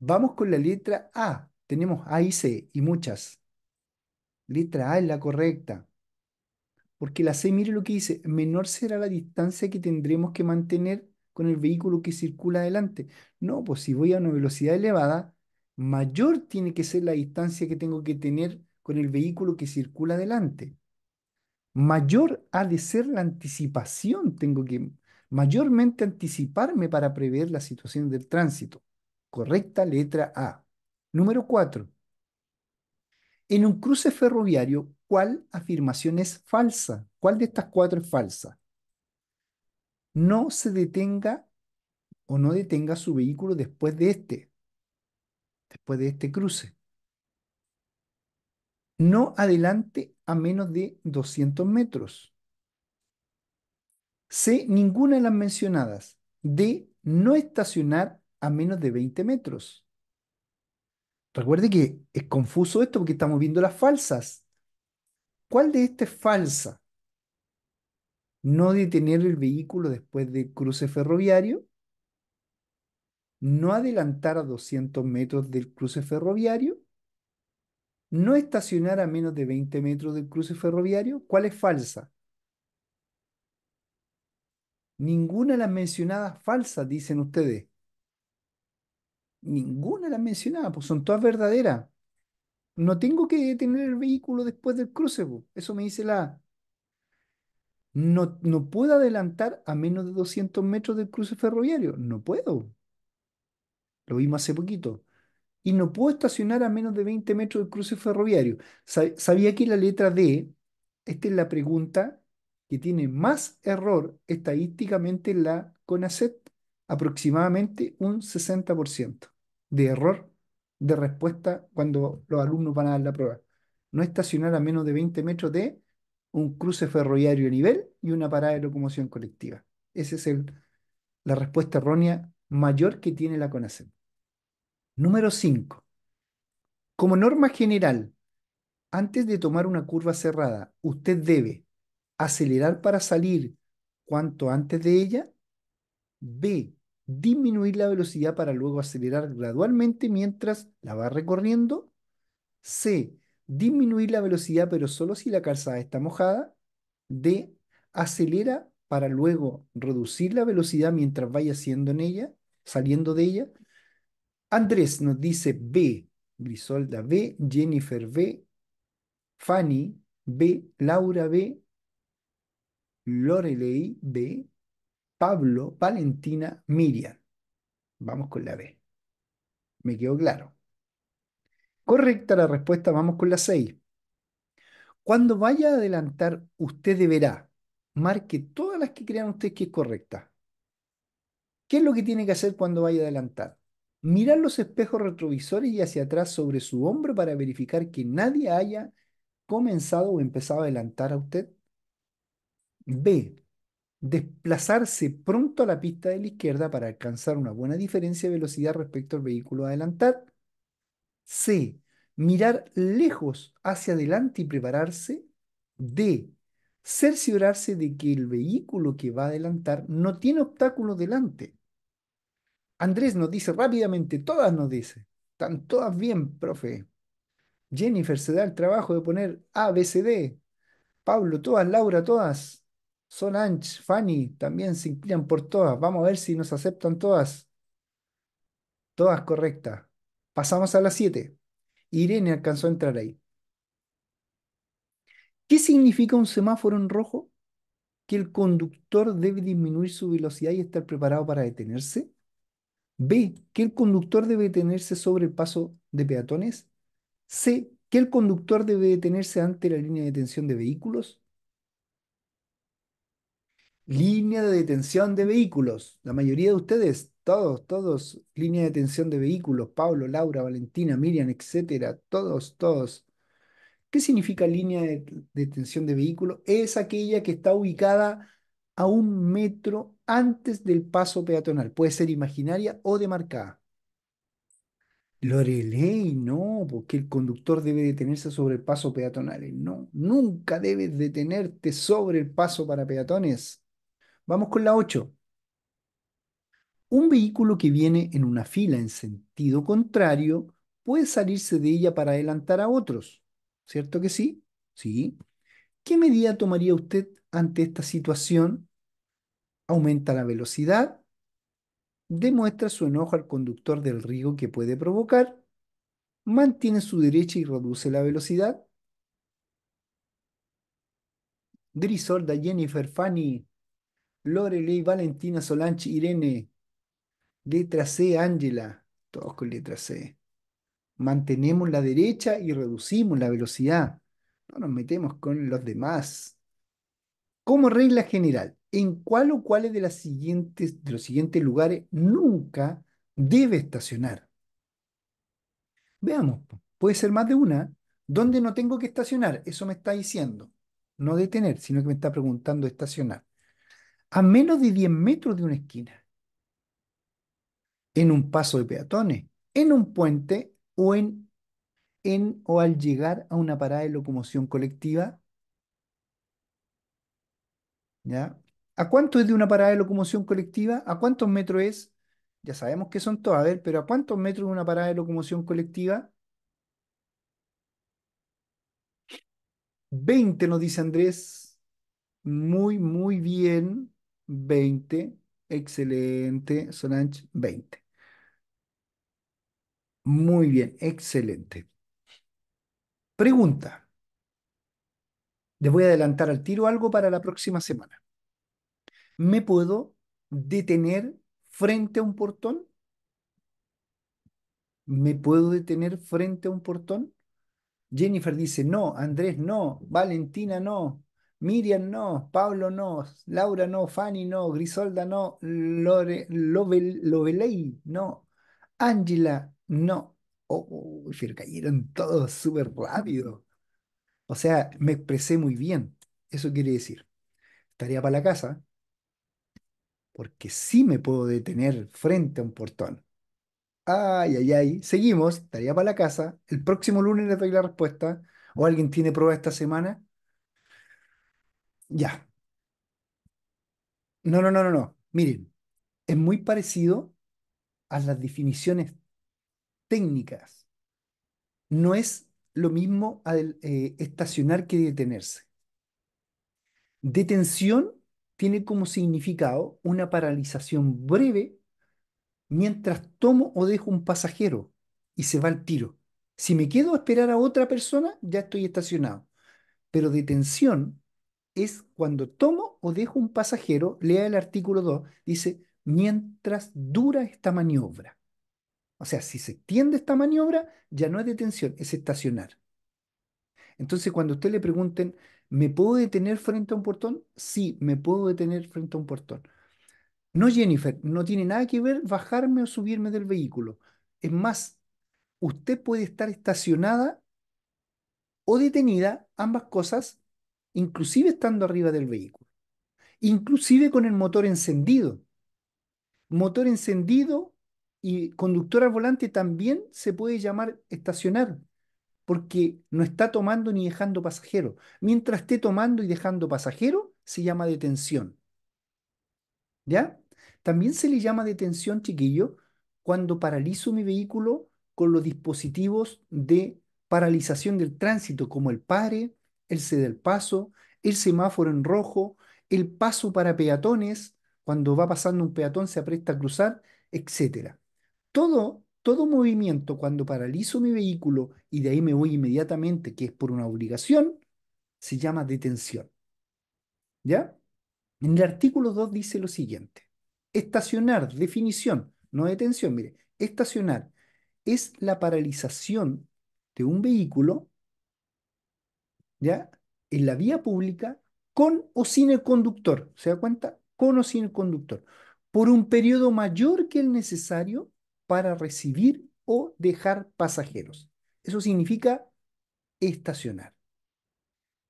A: Vamos con la letra A. Tenemos A y C y muchas. Letra A es la correcta. Porque la C, mire lo que dice, menor será la distancia que tendremos que mantener con el vehículo que circula adelante. No, pues si voy a una velocidad elevada, mayor tiene que ser la distancia que tengo que tener con el vehículo que circula adelante. Mayor ha de ser la anticipación, tengo que mayormente anticiparme para prever la situación del tránsito. Correcta letra A. Número 4. En un cruce ferroviario, ¿cuál afirmación es falsa? ¿Cuál de estas cuatro es falsa? No se detenga o no detenga su vehículo después de este, después de este cruce. No adelante a menos de 200 metros. C. Ninguna de las mencionadas. D. No estacionar a menos de 20 metros. Recuerde que es confuso esto porque estamos viendo las falsas. ¿Cuál de estas es falsa? No detener el vehículo después del cruce ferroviario, no adelantar a 200 metros del cruce ferroviario, no estacionar a menos de 20 metros del cruce ferroviario. ¿Cuál es falsa? Ninguna de las mencionadas falsas, dicen ustedes. Ninguna las mencionaba, pues son todas verdaderas. No tengo que detener el vehículo después del cruce, pues, eso me dice la No, no puedo adelantar a menos de 200 metros del cruce ferroviario, no puedo. Lo vimos hace poquito. Y no puedo estacionar a menos de 20 metros del cruce ferroviario. Sabía que la letra D, esta es la pregunta que tiene más error estadísticamente en la CONACET aproximadamente un 60% de error de respuesta cuando los alumnos van a dar la prueba. No estacionar a menos de 20 metros de un cruce ferroviario a nivel y una parada de locomoción colectiva. Esa es el, la respuesta errónea mayor que tiene la CONACEN. Número 5. Como norma general, antes de tomar una curva cerrada, usted debe acelerar para salir cuanto antes de ella, B, disminuir la velocidad para luego acelerar gradualmente mientras la va recorriendo. C. Disminuir la velocidad pero solo si la calzada está mojada. D. Acelera para luego reducir la velocidad mientras vaya siendo en ella, saliendo de ella. Andrés nos dice B. Grisolda B. Jennifer B. Fanny B. Laura B. Lorelei B. Pablo, Valentina, Miriam. Vamos con la B. Me quedó claro. Correcta la respuesta, vamos con la 6. Cuando vaya a adelantar, usted deberá. Marque todas las que crean usted que es correcta. ¿Qué es lo que tiene que hacer cuando vaya a adelantar? Mirar los espejos retrovisores y hacia atrás sobre su hombro para verificar que nadie haya comenzado o empezado a adelantar a usted. B desplazarse pronto a la pista de la izquierda para alcanzar una buena diferencia de velocidad respecto al vehículo a adelantar. C. Mirar lejos hacia adelante y prepararse. D. Cerciorarse de que el vehículo que va a adelantar no tiene obstáculos delante. Andrés nos dice rápidamente, todas nos dice. Están todas bien, profe. Jennifer se da el trabajo de poner A, B, C, D. Pablo, todas, Laura, todas. Solange, Fanny, también se inclinan por todas. Vamos a ver si nos aceptan todas. Todas correctas. Pasamos a las 7. Irene alcanzó a entrar ahí. ¿Qué significa un semáforo en rojo? Que el conductor debe disminuir su velocidad y estar preparado para detenerse. B. Que el conductor debe detenerse sobre el paso de peatones. C. Que el conductor debe detenerse ante la línea de detención de vehículos. Línea de detención de vehículos. La mayoría de ustedes, todos, todos, línea de detención de vehículos. Pablo, Laura, Valentina, Miriam, etcétera. Todos, todos. ¿Qué significa línea de detención de vehículos? Es aquella que está ubicada a un metro antes del paso peatonal. Puede ser imaginaria o demarcada. Loreley, no, porque el conductor debe detenerse sobre el paso peatonal. No, nunca debes detenerte sobre el paso para peatones. Vamos con la 8. Un vehículo que viene en una fila en sentido contrario puede salirse de ella para adelantar a otros. ¿Cierto que sí? Sí. ¿Qué medida tomaría usted ante esta situación? ¿Aumenta la velocidad? ¿Demuestra su enojo al conductor del riesgo que puede provocar? ¿Mantiene su derecha y reduce la velocidad? Grisolda, Jennifer, Fanny, Lorelei, Valentina, Solange, Irene. Letra C, Ángela. Todos con letra C. Mantenemos la derecha y reducimos la velocidad. No nos metemos con los demás. Como regla general, ¿en cuál o cuáles de, las siguientes, de los siguientes lugares nunca debe estacionar? Veamos, puede ser más de una. ¿Dónde no tengo que estacionar? Eso me está diciendo. No detener, sino que me está preguntando estacionar a menos de 10 metros de una esquina, en un paso de peatones, en un puente o en, en o al llegar a una parada de locomoción colectiva. ¿Ya? ¿A cuánto es de una parada de locomoción colectiva? ¿A cuántos metros es? Ya sabemos que son todos a ver, pero ¿a cuántos metros de una parada de locomoción colectiva? 20 nos dice Andrés. Muy, muy bien. 20. Excelente, Solange, 20. Muy bien, excelente. Pregunta. Les voy a adelantar al tiro algo para la próxima semana. ¿Me puedo detener frente a un portón? ¿Me puedo detener frente a un portón? Jennifer dice, no, Andrés, no, Valentina, no, Miriam no, Pablo no, Laura no, Fanny no, Grisolda no, Lore, no, Ángela no. Oh, oh cayeron todos súper rápido. O sea, me expresé muy bien. Eso quiere decir, estaría para la casa, porque sí me puedo detener frente a un portón. Ay, ay, ay. Seguimos, estaría para la casa. El próximo lunes le doy la respuesta. ¿O alguien tiene prueba esta semana? Ya. No, no, no, no, no. Miren, es muy parecido a las definiciones técnicas. No es lo mismo eh, estacionar que detenerse. Detención tiene como significado una paralización breve mientras tomo o dejo un pasajero y se va al tiro. Si me quedo a esperar a otra persona, ya estoy estacionado. Pero detención es cuando tomo o dejo un pasajero, lea el artículo 2, dice, mientras dura esta maniobra. O sea, si se extiende esta maniobra, ya no es detención, es estacionar. Entonces, cuando usted le pregunten, ¿me puedo detener frente a un portón? Sí, me puedo detener frente a un portón. No, Jennifer, no tiene nada que ver bajarme o subirme del vehículo. Es más, usted puede estar estacionada o detenida, ambas cosas, inclusive estando arriba del vehículo, inclusive con el motor encendido. Motor encendido y conductor al volante también se puede llamar estacionar, porque no está tomando ni dejando pasajero. Mientras esté tomando y dejando pasajero, se llama detención. ¿Ya? También se le llama detención, chiquillo, cuando paralizo mi vehículo con los dispositivos de paralización del tránsito, como el PARE, el se el paso, el semáforo en rojo, el paso para peatones, cuando va pasando un peatón se apresta a cruzar, etc. Todo, todo movimiento, cuando paralizo mi vehículo y de ahí me voy inmediatamente, que es por una obligación, se llama detención. ¿Ya? En el artículo 2 dice lo siguiente. Estacionar, definición, no detención, mire, estacionar es la paralización de un vehículo ¿ya? En la vía pública con o sin el conductor, ¿se da cuenta? Con o sin el conductor, por un periodo mayor que el necesario para recibir o dejar pasajeros. Eso significa estacionar.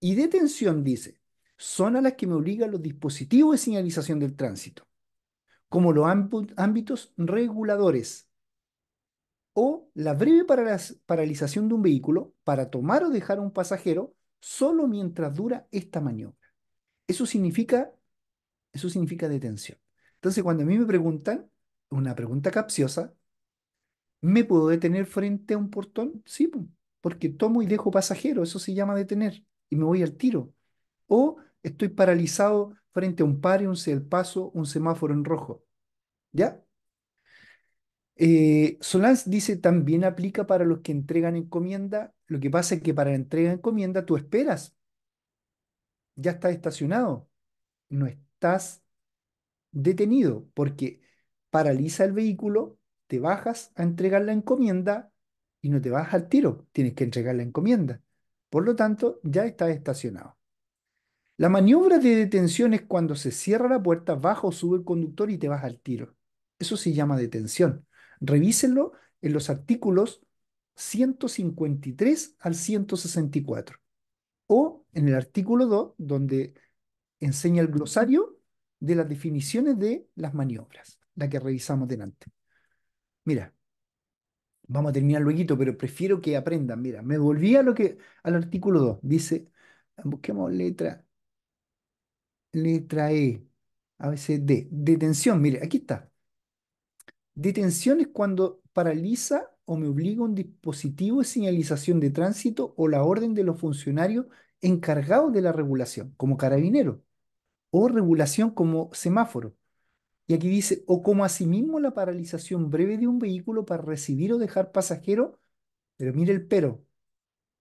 A: Y detención, dice, son a las que me obligan los dispositivos de señalización del tránsito, como los ámbitos reguladores o la breve paralización de un vehículo para tomar o dejar un pasajero solo mientras dura esta maniobra. Eso significa, eso significa detención. Entonces, cuando a mí me preguntan, una pregunta capciosa, ¿me puedo detener frente a un portón? Sí, porque tomo y dejo pasajero, eso se llama detener, y me voy al tiro. O estoy paralizado frente a un par un paso, un semáforo en rojo. ¿Ya? Eh, dice, también aplica para los que entregan encomienda. Lo que pasa es que para la entrega de encomienda tú esperas. Ya estás estacionado. No estás detenido porque paraliza el vehículo, te bajas a entregar la encomienda y no te vas al tiro. Tienes que entregar la encomienda. Por lo tanto, ya estás estacionado. La maniobra de detención es cuando se cierra la puerta, baja o sube el conductor y te vas al tiro. Eso se llama detención. Revísenlo en los artículos 153 al 164 o en el artículo 2 donde enseña el glosario de las definiciones de las maniobras, la que revisamos delante. Mira, vamos a terminar luego, pero prefiero que aprendan. Mira, me volví lo que, al artículo 2. Dice, busquemos letra, letra E, a veces D, detención. Mire, aquí está. Detención es cuando paraliza o me obliga un dispositivo de señalización de tránsito o la orden de los funcionarios encargados de la regulación, como carabinero, o regulación como semáforo. Y aquí dice, o como asimismo la paralización breve de un vehículo para recibir o dejar pasajero, pero mire el pero,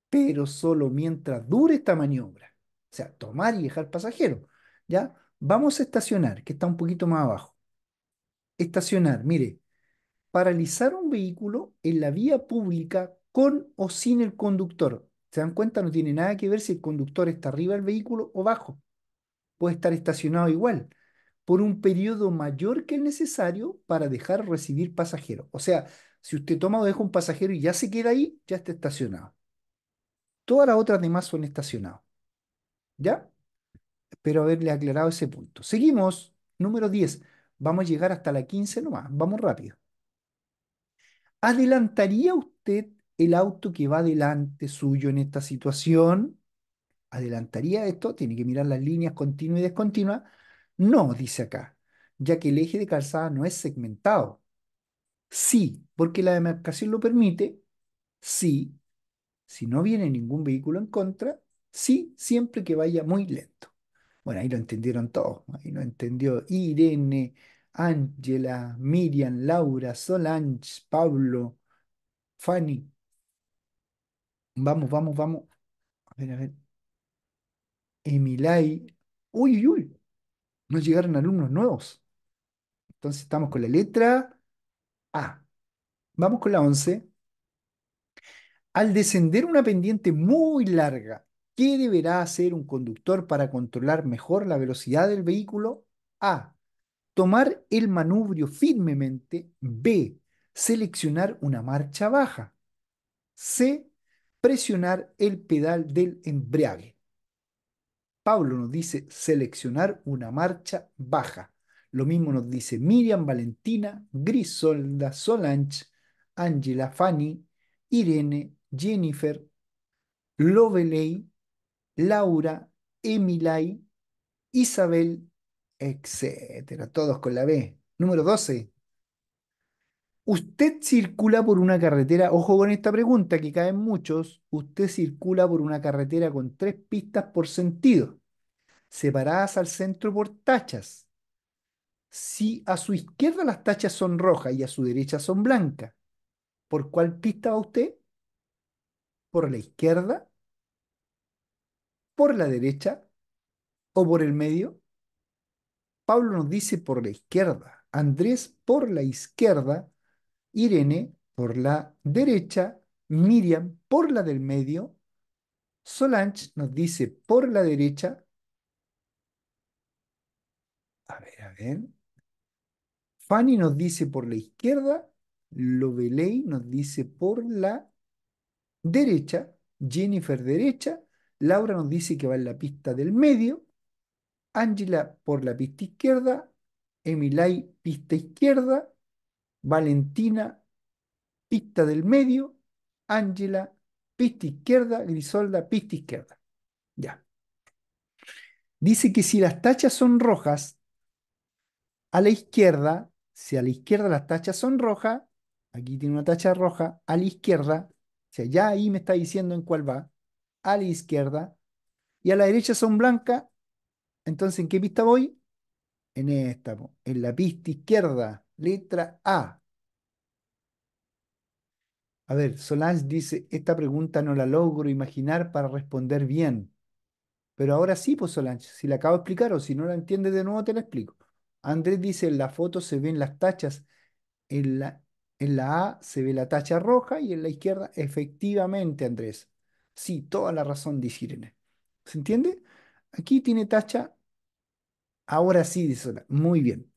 A: pero solo mientras dure esta maniobra. O sea, tomar y dejar pasajero. ¿Ya? Vamos a estacionar, que está un poquito más abajo. Estacionar, mire, paralizar un vehículo en la vía pública con o sin el conductor. ¿Se dan cuenta? No tiene nada que ver si el conductor está arriba del vehículo o bajo. Puede estar estacionado igual, por un periodo mayor que el necesario para dejar recibir pasajeros. O sea, si usted toma o deja un pasajero y ya se queda ahí, ya está estacionado. Todas las otras demás son estacionados. ¿Ya? Espero haberle aclarado ese punto. Seguimos. Número 10. Vamos a llegar hasta la 15 nomás. Vamos rápido. ¿Adelantaría usted el auto que va adelante suyo en esta situación? ¿Adelantaría esto? Tiene que mirar las líneas continuas y descontinuas. No, dice acá, ya que el eje de calzada no es segmentado. Sí, porque la demarcación lo permite. Sí, si no viene ningún vehículo en contra. Sí, siempre que vaya muy lento. Bueno, ahí lo entendieron todos. Ahí lo entendió Irene, Angela, Miriam, Laura, Solange, Pablo, Fanny. Vamos, vamos, vamos. A ver, a ver. Emilay. Uy, uy, uy. No llegaron alumnos nuevos. Entonces estamos con la letra A. Vamos con la 11. Al descender una pendiente muy larga, ¿qué deberá hacer un conductor para controlar mejor la velocidad del vehículo? A tomar el manubrio firmemente, B, seleccionar una marcha baja, C, presionar el pedal del embriague. Pablo nos dice seleccionar una marcha baja. Lo mismo nos dice Miriam, Valentina, Grisolda, Solange, Angela, Fanny, Irene, Jennifer, Loveley, Laura, Emilay, Isabel, etcétera. Todos con la B. Número 12. Usted circula por una carretera, ojo con esta pregunta que caen muchos, usted circula por una carretera con tres pistas por sentido, separadas al centro por tachas. Si a su izquierda las tachas son rojas y a su derecha son blancas, ¿por cuál pista va usted? ¿Por la izquierda? ¿Por la derecha? ¿O por el medio? Pablo nos dice por la izquierda, Andrés por la izquierda, Irene por la derecha, Miriam por la del medio, Solange nos dice por la derecha. A ver, a ver. Fanny nos dice por la izquierda, Lovelay nos dice por la derecha, Jennifer derecha, Laura nos dice que va en la pista del medio, Ángela por la pista izquierda, Emilay pista izquierda, Valentina pista del medio, Ángela pista izquierda, Grisolda pista izquierda. Ya. Dice que si las tachas son rojas, a la izquierda, si a la izquierda las tachas son rojas, aquí tiene una tacha roja, a la izquierda, o sea, ya ahí me está diciendo en cuál va, a la izquierda, y a la derecha son blancas, entonces, ¿en qué pista voy? En esta, en la pista izquierda, letra A. A ver, Solange dice, esta pregunta no la logro imaginar para responder bien. Pero ahora sí, pues Solange, si la acabo de explicar o si no la entiendes de nuevo, te la explico. Andrés dice, en la foto se ven las tachas. En la, en la A se ve la tacha roja y en la izquierda, efectivamente, Andrés. Sí, toda la razón dice Irene. ¿Se entiende? Aquí tiene tacha Ahora sí, dice Muy bien.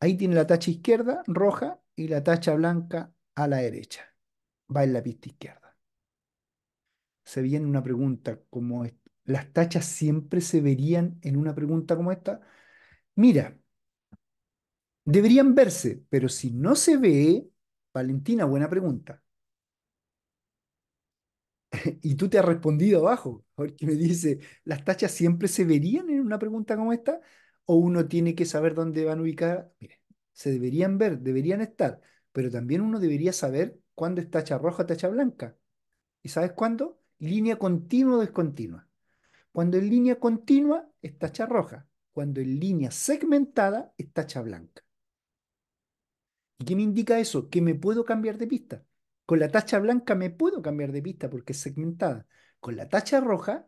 A: Ahí tiene la tacha izquierda roja y la tacha blanca a la derecha. Va en la pista izquierda. Se viene una pregunta como esta. ¿Las tachas siempre se verían en una pregunta como esta? Mira, deberían verse, pero si no se ve, Valentina, buena pregunta. y tú te has respondido abajo, porque me dice, ¿las tachas siempre se verían en una pregunta como esta? o uno tiene que saber dónde van a ubicar. Mire, se deberían ver, deberían estar, pero también uno debería saber cuándo es tacha roja, tacha blanca. ¿Y sabes cuándo? Línea continua o descontinua. Cuando es línea continua es tacha roja, cuando es línea segmentada es tacha blanca. ¿Y qué me indica eso? Que me puedo cambiar de pista. Con la tacha blanca me puedo cambiar de pista porque es segmentada. Con la tacha roja,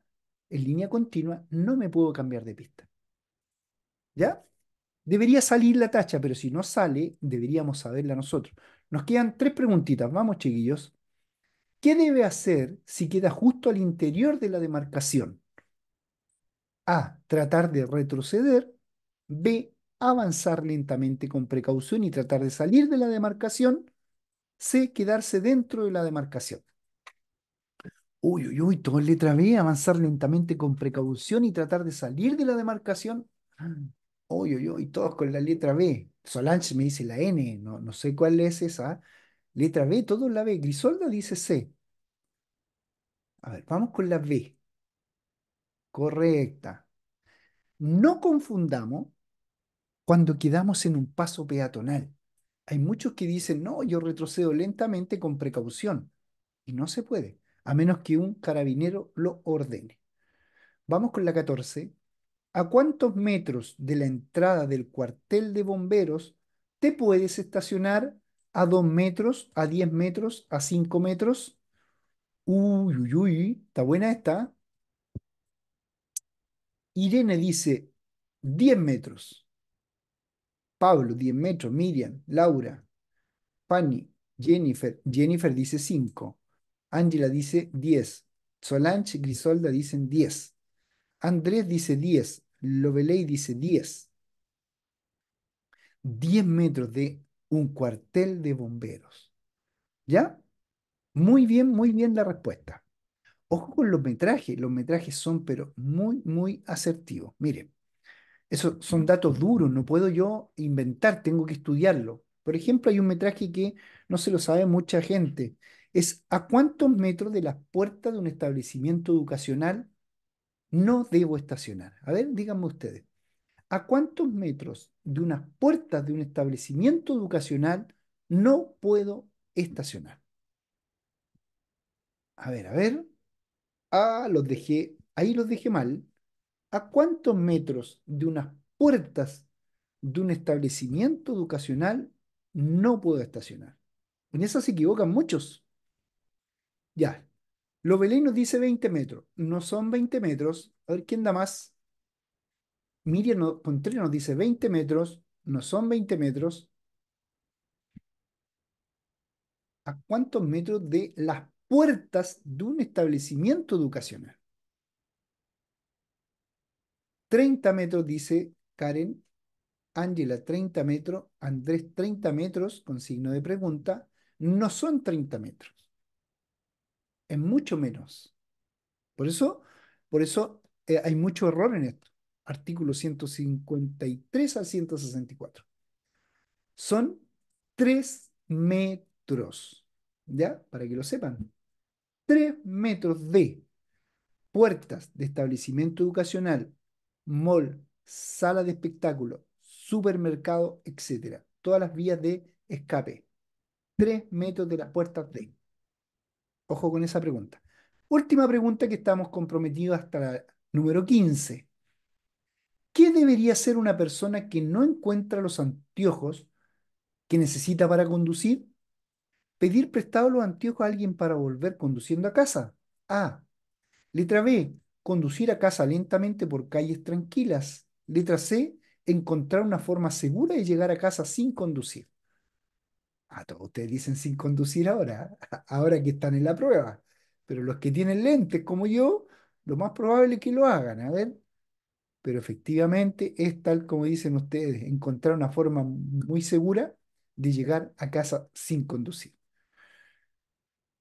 A: en línea continua, no me puedo cambiar de pista. ¿Ya? Debería salir la tacha, pero si no sale, deberíamos saberla nosotros. Nos quedan tres preguntitas. Vamos, chiquillos. ¿Qué debe hacer si queda justo al interior de la demarcación? A. Tratar de retroceder. B. Avanzar lentamente con precaución y tratar de salir de la demarcación. C. Quedarse dentro de la demarcación. Uy, uy, uy, todo letra B. Avanzar lentamente con precaución y tratar de salir de la demarcación y todos con la letra B. Solange me dice la N, no, no sé cuál es esa. Letra B, todos la B. Grisolda dice C. A ver, vamos con la B. Correcta. No confundamos cuando quedamos en un paso peatonal. Hay muchos que dicen, no, yo retrocedo lentamente con precaución. Y no se puede, a menos que un carabinero lo ordene. Vamos con la 14. ¿A cuántos metros de la entrada del cuartel de bomberos te puedes estacionar a 2 metros, a 10 metros, a 5 metros? Uy, uy, uy, está buena esta. Irene dice 10 metros. Pablo, 10 metros. Miriam, Laura, Fanny, Jennifer. Jennifer dice 5. Ángela dice 10. Solange y Grisolda dicen 10. Andrés dice 10. Lovelay dice 10. 10 metros de un cuartel de bomberos. ¿Ya? Muy bien, muy bien la respuesta. Ojo con los metrajes. Los metrajes son, pero muy, muy asertivos. Miren, esos son datos duros, no puedo yo inventar, tengo que estudiarlo. Por ejemplo, hay un metraje que no se lo sabe mucha gente. Es a cuántos metros de las puertas de un establecimiento educacional no debo estacionar. A ver, díganme ustedes, ¿a cuántos metros de unas puertas de un establecimiento educacional no puedo estacionar? A ver, a ver. Ah, los dejé, ahí los dejé mal. ¿A cuántos metros de unas puertas de un establecimiento educacional no puedo estacionar? En esas se equivocan muchos. Ya, Lobeley nos dice 20 metros. No son 20 metros. A ver, ¿quién da más? Miriam no, Contreras nos dice 20 metros. No son 20 metros. ¿A cuántos metros de las puertas de un establecimiento educacional? 30 metros, dice Karen. Ángela, 30 metros. Andrés, 30 metros, con signo de pregunta. No son 30 metros es mucho menos. Por eso, por eso eh, hay mucho error en esto. Artículo 153 a 164. Son tres metros, ¿ya? Para que lo sepan. tres metros de puertas de establecimiento educacional, mall, sala de espectáculo, supermercado, etc. Todas las vías de escape. tres metros de las puertas de. Ojo con esa pregunta. Última pregunta que estamos comprometidos hasta la número 15. ¿Qué debería hacer una persona que no encuentra los anteojos que necesita para conducir? Pedir prestado los anteojos a alguien para volver conduciendo a casa. A. Letra B. Conducir a casa lentamente por calles tranquilas. Letra C. Encontrar una forma segura de llegar a casa sin conducir a todos ustedes dicen sin conducir ahora, ahora que están en la prueba, pero los que tienen lentes como yo, lo más probable es que lo hagan, a ver. Pero efectivamente es tal como dicen ustedes, encontrar una forma muy segura de llegar a casa sin conducir.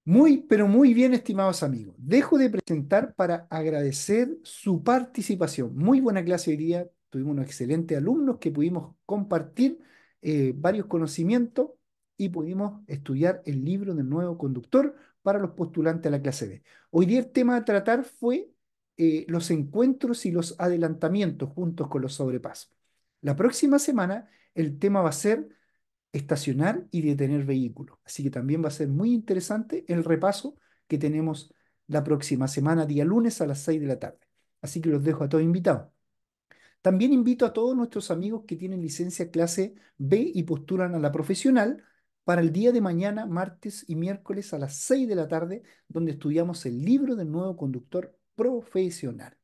A: Muy, pero muy bien, estimados amigos. Dejo de presentar para agradecer su participación. Muy buena clase hoy día. Tuvimos unos excelentes alumnos que pudimos compartir eh, varios conocimientos y pudimos estudiar el libro del nuevo conductor para los postulantes a la clase B. Hoy día el tema a tratar fue eh, los encuentros y los adelantamientos juntos con los sobrepasos. La próxima semana el tema va a ser estacionar y detener vehículos. Así que también va a ser muy interesante el repaso que tenemos la próxima semana, día lunes a las 6 de la tarde. Así que los dejo a todos invitados. También invito a todos nuestros amigos que tienen licencia clase B y postulan a la profesional para el día de mañana, martes y miércoles a las 6 de la tarde, donde estudiamos el libro del nuevo conductor profesional.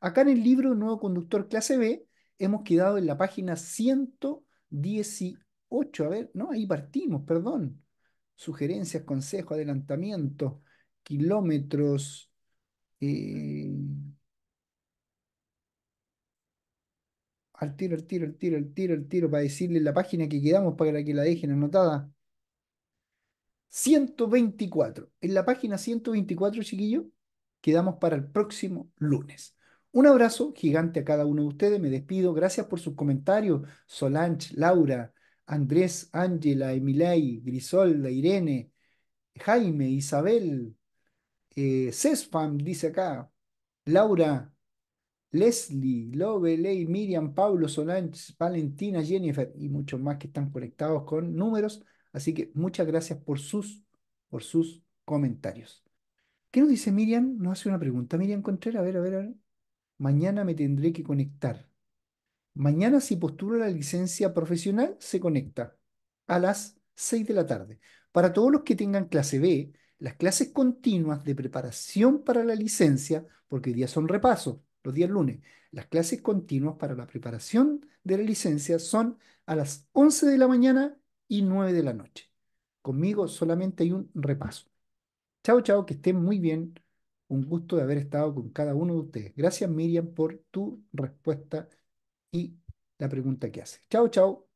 A: Acá en el libro del nuevo conductor clase B hemos quedado en la página 118. A ver, no, ahí partimos, perdón. Sugerencias, consejos, adelantamiento, kilómetros. Al tiro, al tiro, al tiro, al tiro, al tiro, para decirle la página que quedamos para que la dejen anotada. 124. En la página 124, chiquillo, quedamos para el próximo lunes. Un abrazo gigante a cada uno de ustedes. Me despido. Gracias por sus comentarios. Solange, Laura, Andrés, Ángela, Emilei, Grisolda, Irene, Jaime, Isabel, eh, Cespam, dice acá, Laura, Leslie, Loveley Miriam, Pablo, Solange, Valentina, Jennifer y muchos más que están conectados con números Así que muchas gracias por sus, por sus comentarios. ¿Qué nos dice Miriam? Nos hace una pregunta. Miriam Contreras, a ver, a ver, a ver. Mañana me tendré que conectar. Mañana si postulo la licencia profesional, se conecta a las 6 de la tarde. Para todos los que tengan clase B, las clases continuas de preparación para la licencia, porque hoy día son repasos, los días lunes, las clases continuas para la preparación de la licencia son a las 11 de la mañana y 9 de la noche. Conmigo solamente hay un repaso. Chao, chao, que estén muy bien. Un gusto de haber estado con cada uno de ustedes. Gracias, Miriam, por tu respuesta y la pregunta que hace. Chao, chao.